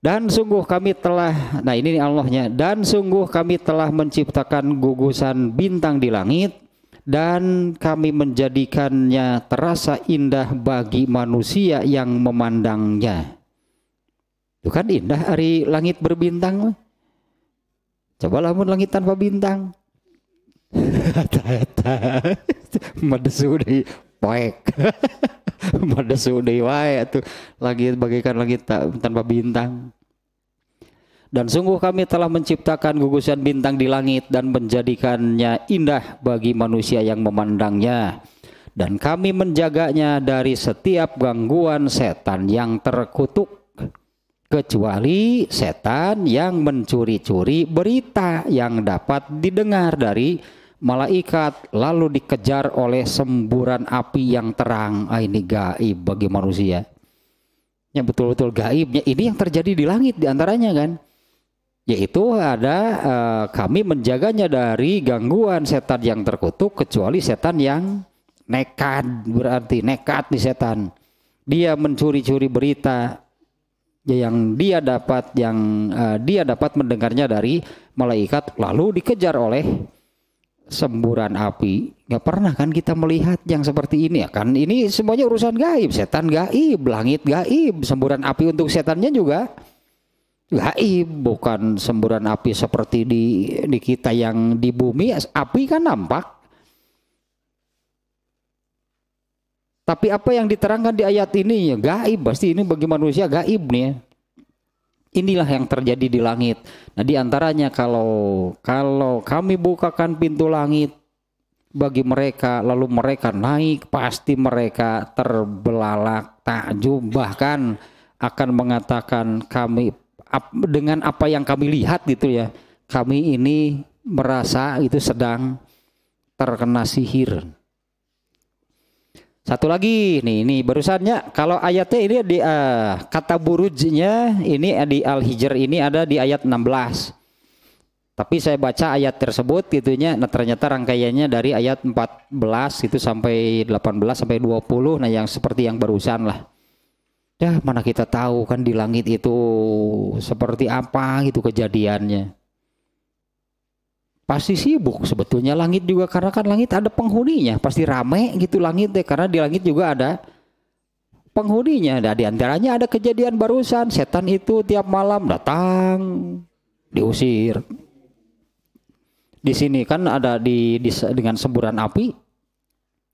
Dan sungguh kami telah, nah ini Allahnya, dan sungguh kami telah menciptakan gugusan bintang di langit dan kami menjadikannya terasa indah bagi manusia yang memandangnya. Itu kan indah hari langit berbintang. Coba lamun langit tanpa bintang. Medesu dari poek. pada sudah wae itu lagi bagaikan lagi tanpa bintang dan sungguh kami telah menciptakan gugusan bintang di langit dan menjadikannya indah bagi manusia yang memandangnya dan kami menjaganya dari setiap gangguan setan yang terkutuk kecuali setan yang mencuri-curi berita yang dapat didengar dari malaikat lalu dikejar oleh semburan api yang terang. Ah, ini gaib bagi manusia. Yang betul-betul gaibnya ini yang terjadi di langit diantaranya kan. Yaitu ada eh, kami menjaganya dari gangguan setan yang terkutuk kecuali setan yang nekat berarti nekat di setan. Dia mencuri-curi berita yang dia dapat yang uh, dia dapat mendengarnya dari malaikat lalu dikejar oleh semburan api. Nggak pernah kan kita melihat yang seperti ini ya kan. Ini semuanya urusan gaib. Setan gaib, langit gaib. Semburan api untuk setannya juga gaib. Bukan semburan api seperti di, di kita yang di bumi. Api kan nampak. Tapi apa yang diterangkan di ayat ini ya gaib. Pasti ini bagi manusia gaib nih. Ya inilah yang terjadi di langit. Nah, di antaranya kalau kalau kami bukakan pintu langit bagi mereka lalu mereka naik pasti mereka terbelalak takjub bahkan akan mengatakan kami dengan apa yang kami lihat gitu ya kami ini merasa itu sedang terkena sihir satu lagi nih ini barusannya kalau ayatnya ini di uh, kata burujnya ini eh, di Al-Hijr ini ada di ayat 16. Tapi saya baca ayat tersebut gitunya nah ternyata rangkaiannya dari ayat 14 itu sampai 18 sampai 20 nah yang seperti yang barusan lah. Ya mana kita tahu kan di langit itu seperti apa gitu kejadiannya pasti sibuk sebetulnya langit juga karena kan langit ada penghuninya pasti rame gitu langit deh karena di langit juga ada penghuninya nah, di antaranya ada kejadian barusan setan itu tiap malam datang diusir di sini kan ada di, di dengan semburan api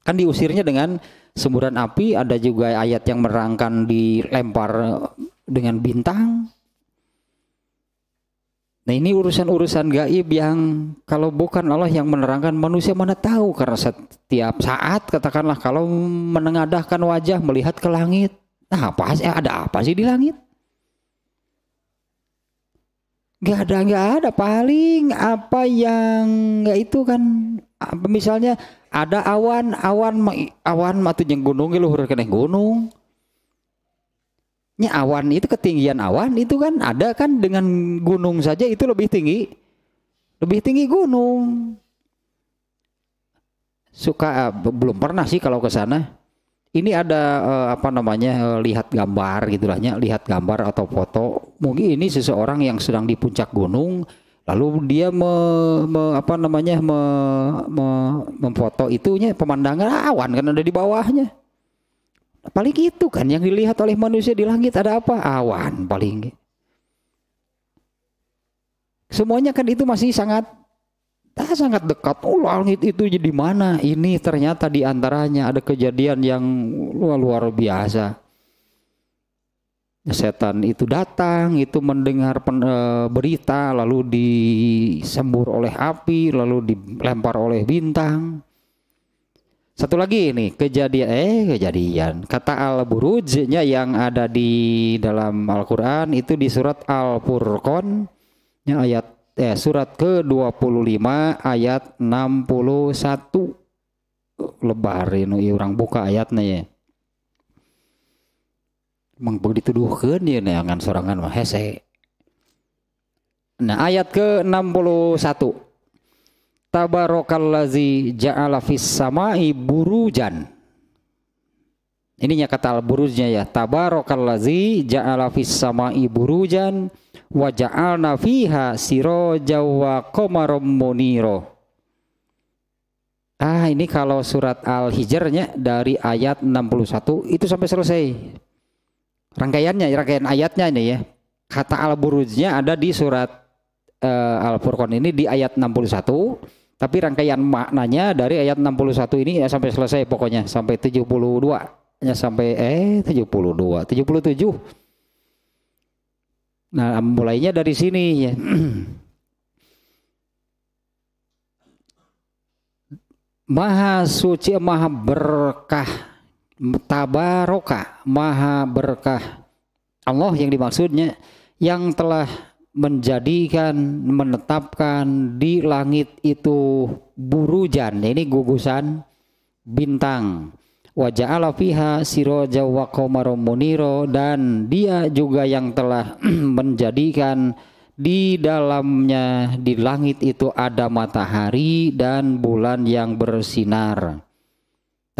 kan diusirnya dengan semburan api ada juga ayat yang merangkan dilempar dengan bintang Nah ini urusan-urusan gaib yang kalau bukan Allah yang menerangkan manusia mana tahu karena setiap saat katakanlah kalau menengadahkan wajah melihat ke langit, nah apa sih eh, ada apa sih di langit? Gak ada gak ada paling apa yang gak itu kan misalnya ada awan awan awan matu gunung gitu gunung Ya, awan itu ketinggian awan itu kan ada kan dengan gunung saja itu lebih tinggi. Lebih tinggi gunung. Suka uh, belum pernah sih kalau ke sana. Ini ada uh, apa namanya uh, lihat gambar gitulahnya, lihat gambar atau foto. Mungkin ini seseorang yang sedang di puncak gunung lalu dia me, me, apa namanya me, me, memfoto itunya pemandangan awan kan ada di bawahnya Paling itu kan yang dilihat oleh manusia di langit ada apa? Awan paling. Semuanya kan itu masih sangat ah, sangat dekat. Oh, langit itu jadi mana? Ini ternyata di antaranya ada kejadian yang luar, luar biasa. Setan itu datang, itu mendengar pen, e, berita, lalu disembur oleh api, lalu dilempar oleh bintang satu lagi nih kejadian eh kejadian kata al burujnya yang ada di dalam Al-Qur'an itu di surat Al-Furqan ayat eh surat ke-25 ayat 61 lebar ini orang buka ayatnya ya Mang dituduhkan ya angan sorangan mah hese. Nah ayat ke 61 Tabarokallazi ja'ala fis sama'i burujan. Ininya kata burujnya ya. Tabarokallazi ja'ala fis sama'i burujan wa ja'alna fiha sirajan wa komarom muniro. Ah, ini kalau surat Al-Hijrnya dari ayat 61 itu sampai selesai. Rangkaiannya, rangkaian ayatnya ini ya. Kata Al-Burujnya ada di surat uh, Al-Furqan ini di ayat 61 tapi rangkaian maknanya dari ayat 61 ini ya sampai selesai pokoknya sampai 72 ya sampai eh 72 77 Nah, mulainya dari sini ya. maha suci, maha berkah, tabaroka maha berkah. Allah yang dimaksudnya yang telah menjadikan menetapkan di langit itu burujan ini gugusan bintang wajah fiha siroja wa muniro dan dia juga yang telah menjadikan di dalamnya di langit itu ada matahari dan bulan yang bersinar.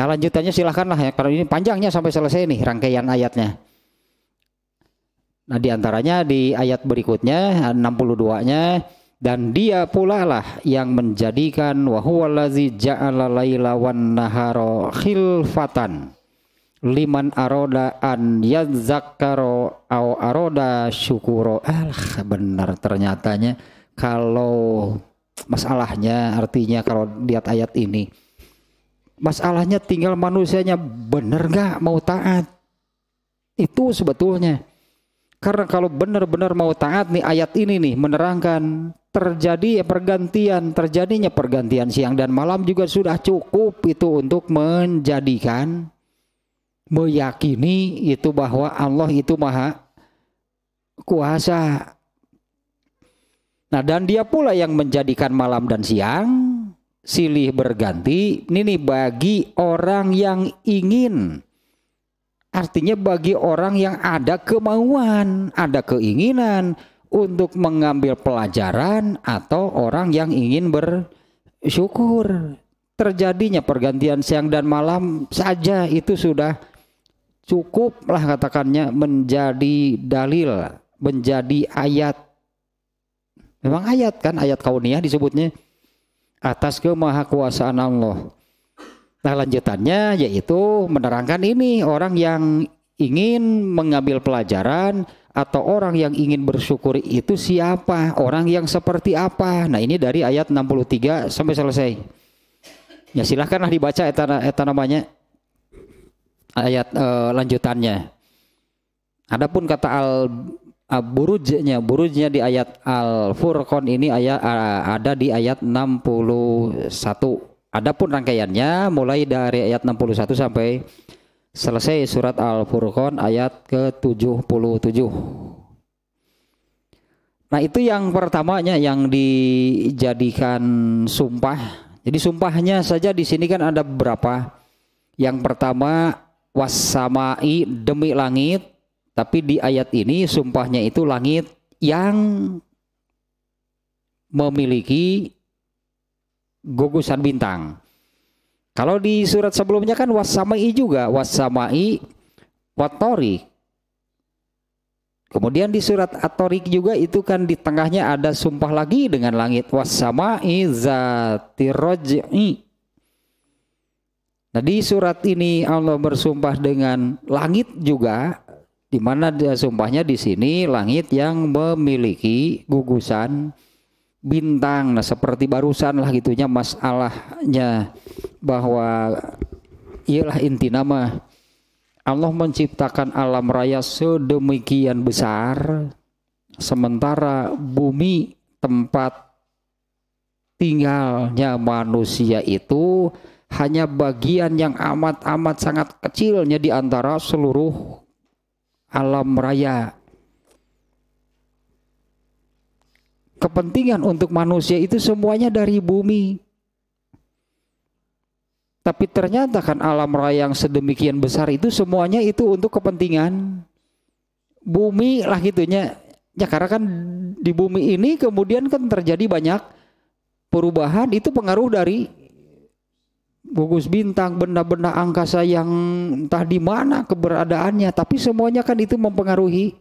Nah lanjutannya silahkanlah ya, karena ini panjangnya sampai selesai nih rangkaian ayatnya. Nah diantaranya di ayat berikutnya 62-nya dan dia pula lah yang menjadikan wahwalazi ja'ala laila wan nahara khilfatan liman aroda an yazakaro au aroda syukuro alah benar ternyatanya kalau masalahnya artinya kalau lihat ayat ini masalahnya tinggal manusianya benar nggak mau taat itu sebetulnya karena kalau benar-benar mau taat nih ayat ini nih menerangkan terjadi pergantian, terjadinya pergantian siang dan malam juga sudah cukup itu untuk menjadikan meyakini itu bahwa Allah itu maha kuasa. Nah dan dia pula yang menjadikan malam dan siang silih berganti. Ini nih bagi orang yang ingin Artinya bagi orang yang ada kemauan, ada keinginan untuk mengambil pelajaran atau orang yang ingin bersyukur. Terjadinya pergantian siang dan malam saja itu sudah cukuplah katakannya menjadi dalil, menjadi ayat. Memang ayat kan ayat kauniyah disebutnya atas kemahakuasaan Allah Nah lanjutannya yaitu menerangkan ini orang yang ingin mengambil pelajaran atau orang yang ingin bersyukur itu siapa, orang yang seperti apa. Nah ini dari ayat 63 sampai selesai. Ya silahkanlah dibaca etana, etana namanya ayat e, lanjutannya. Adapun kata al eh, burujnya, burujnya di ayat al furqon ini ayat eh, ada di ayat 61. Adapun rangkaiannya mulai dari ayat 61 sampai selesai surat Al-Furqan ayat ke-77. Nah, itu yang pertamanya yang dijadikan sumpah. Jadi sumpahnya saja di sini kan ada beberapa. Yang pertama wasamai demi langit, tapi di ayat ini sumpahnya itu langit yang memiliki gugusan bintang. Kalau di surat sebelumnya kan wasamai juga, wasamai watori. Kemudian di surat atorik juga itu kan di tengahnya ada sumpah lagi dengan langit wasamai zatiroj'i. Nah di surat ini Allah bersumpah dengan langit juga, di mana dia sumpahnya di sini langit yang memiliki gugusan bintang. Nah, seperti barusan lah gitunya masalahnya bahwa ialah inti nama Allah menciptakan alam raya sedemikian besar sementara bumi tempat tinggalnya manusia itu hanya bagian yang amat-amat sangat kecilnya di antara seluruh alam raya kepentingan untuk manusia itu semuanya dari bumi. Tapi ternyata kan alam raya yang sedemikian besar itu semuanya itu untuk kepentingan bumi lah gitunya. Ya karena kan di bumi ini kemudian kan terjadi banyak perubahan itu pengaruh dari gugus bintang, benda-benda angkasa yang entah di mana keberadaannya, tapi semuanya kan itu mempengaruhi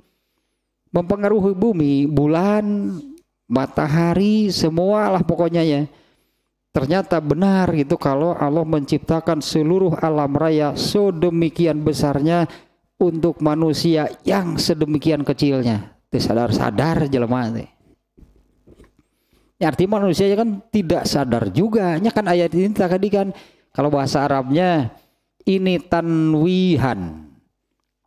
mempengaruhi bumi, bulan, matahari, semua semualah pokoknya ya. Ternyata benar gitu kalau Allah menciptakan seluruh alam raya sedemikian besarnya untuk manusia yang sedemikian kecilnya. Sadar-sadar jelema teh. arti manusia ya kan tidak sadar juga. Ya kan ayat ini tadi kan kalau bahasa Arabnya ini tanwihan.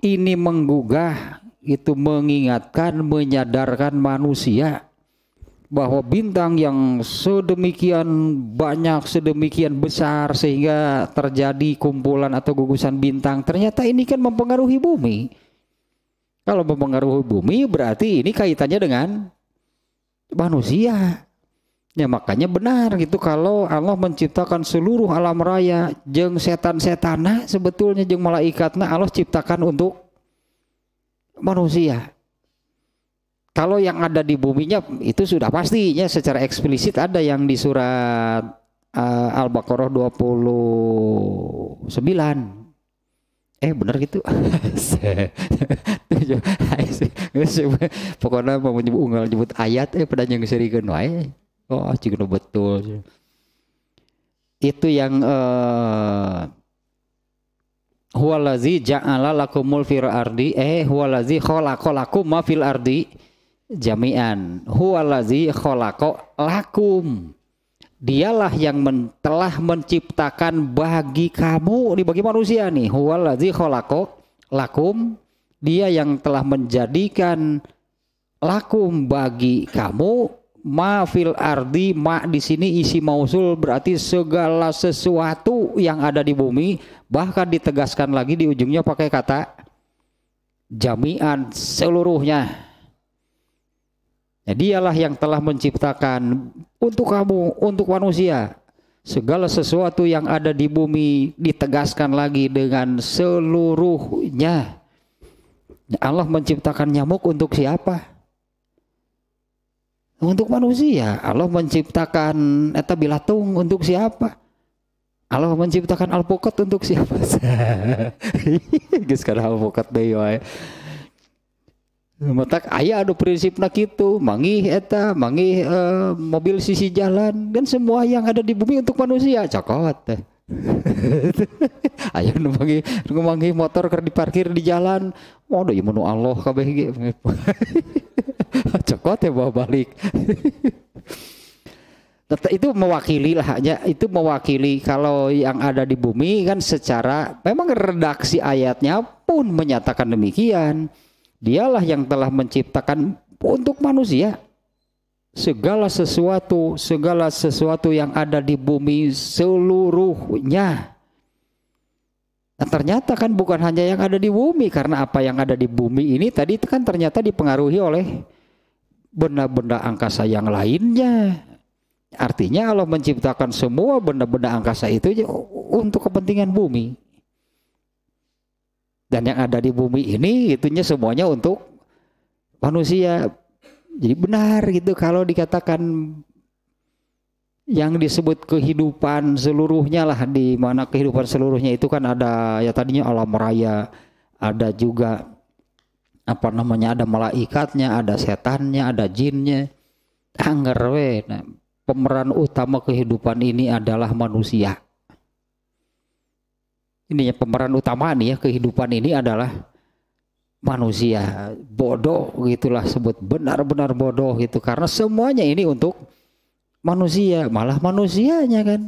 Ini menggugah, itu mengingatkan, menyadarkan manusia bahwa bintang yang sedemikian banyak, sedemikian besar sehingga terjadi kumpulan atau gugusan bintang. Ternyata ini kan mempengaruhi bumi. Kalau mempengaruhi bumi berarti ini kaitannya dengan manusia. Ya makanya benar gitu kalau Allah menciptakan seluruh alam raya jeng setan-setana sebetulnya jeng malaikatnya Allah ciptakan untuk manusia kalau yang ada di buminya itu sudah pastinya secara eksplisit ada yang di surat uh, Al-Baqarah 29. Eh benar gitu. Pokoknya mau menyebut unggal nyebut ayat eh pada yang serikeun wae. Eh, oh cikno betul. Itu yang huwala eh, huwalazi ja'ala lakumul fir ardi eh huwalazi khalaqalakum ma fil ardi jami'an huwala'zi kholako lakum dialah yang men, telah menciptakan bagi kamu ini bagi manusia nih huwala'zi kholako lakum dia yang telah menjadikan lakum bagi kamu ma fil ardi ma di sini isi mausul berarti segala sesuatu yang ada di bumi bahkan ditegaskan lagi di ujungnya pakai kata jami'an seluruhnya Ya, dialah yang telah menciptakan untuk kamu, untuk manusia. Segala sesuatu yang ada di bumi ditegaskan lagi dengan seluruhnya. Nah, Allah menciptakan nyamuk untuk siapa? Untuk manusia. Allah menciptakan etabilatung untuk siapa? Allah menciptakan alpukat untuk siapa? sekarang kana alpukat ya. Matak ayah ada anu prinsip nak itu mangi eta mangi uh, e, mobil sisi jalan dan semua yang ada di bumi untuk manusia cokot teh Ayah nu mangi nu mangi motor keur diparkir di jalan waduh ya menu Allah kabeh cokot ya bawa balik itu mewakili lah ya itu mewakili kalau yang ada di bumi kan secara memang redaksi ayatnya pun menyatakan demikian Dialah yang telah menciptakan untuk manusia segala sesuatu, segala sesuatu yang ada di bumi seluruhnya. Nah, ternyata kan bukan hanya yang ada di bumi karena apa yang ada di bumi ini tadi itu kan ternyata dipengaruhi oleh benda-benda angkasa yang lainnya. Artinya Allah menciptakan semua benda-benda angkasa itu untuk kepentingan bumi dan yang ada di bumi ini itunya semuanya untuk manusia jadi benar gitu kalau dikatakan yang disebut kehidupan seluruhnya lah di mana kehidupan seluruhnya itu kan ada ya tadinya alam raya ada juga apa namanya ada malaikatnya ada setannya ada jinnya anggerwe. nah, pemeran utama kehidupan ini adalah manusia ini ya pemeran utama nih ya kehidupan ini adalah manusia bodoh gitulah sebut benar-benar bodoh gitu karena semuanya ini untuk manusia malah manusianya kan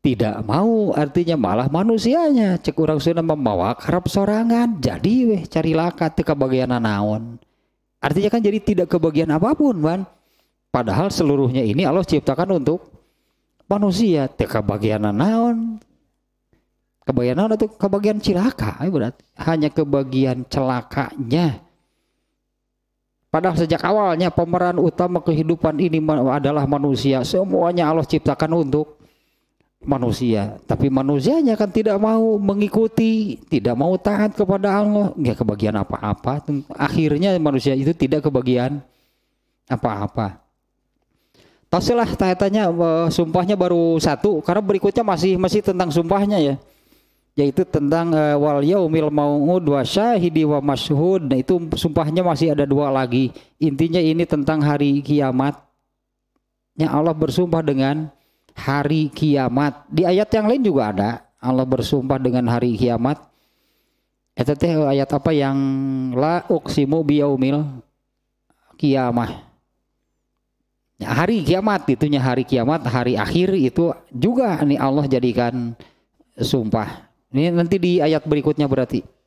tidak mau artinya malah manusianya cek orang sudah membawa kerap sorangan jadi weh cari laka ke bagian naon artinya kan jadi tidak kebagian apapun man padahal seluruhnya ini Allah ciptakan untuk manusia teka bagian naon kebagian nah, itu kebagian cilaka berarti hanya kebagian celakanya Padahal sejak awalnya pemeran utama kehidupan ini adalah manusia. Semuanya Allah ciptakan untuk manusia. Tapi manusianya kan tidak mau mengikuti, tidak mau taat kepada Allah. Nggak kebagian apa-apa. Akhirnya manusia itu tidak kebagian apa-apa. Tausilah tanya eh, sumpahnya baru satu karena berikutnya masih masih tentang sumpahnya ya yaitu tentang uh, wal yaumil maungud wa syahidi wa mashhud. Nah, itu sumpahnya masih ada dua lagi. Intinya ini tentang hari kiamat. Ya Allah bersumpah dengan hari kiamat. Di ayat yang lain juga ada Allah bersumpah dengan hari kiamat. itu eh, teh eh, ayat apa yang la uksimu biyaumil kiamah. Ya, hari kiamat itunya hari kiamat, hari akhir itu juga nih Allah jadikan sumpah ini nanti di ayat berikutnya berarti.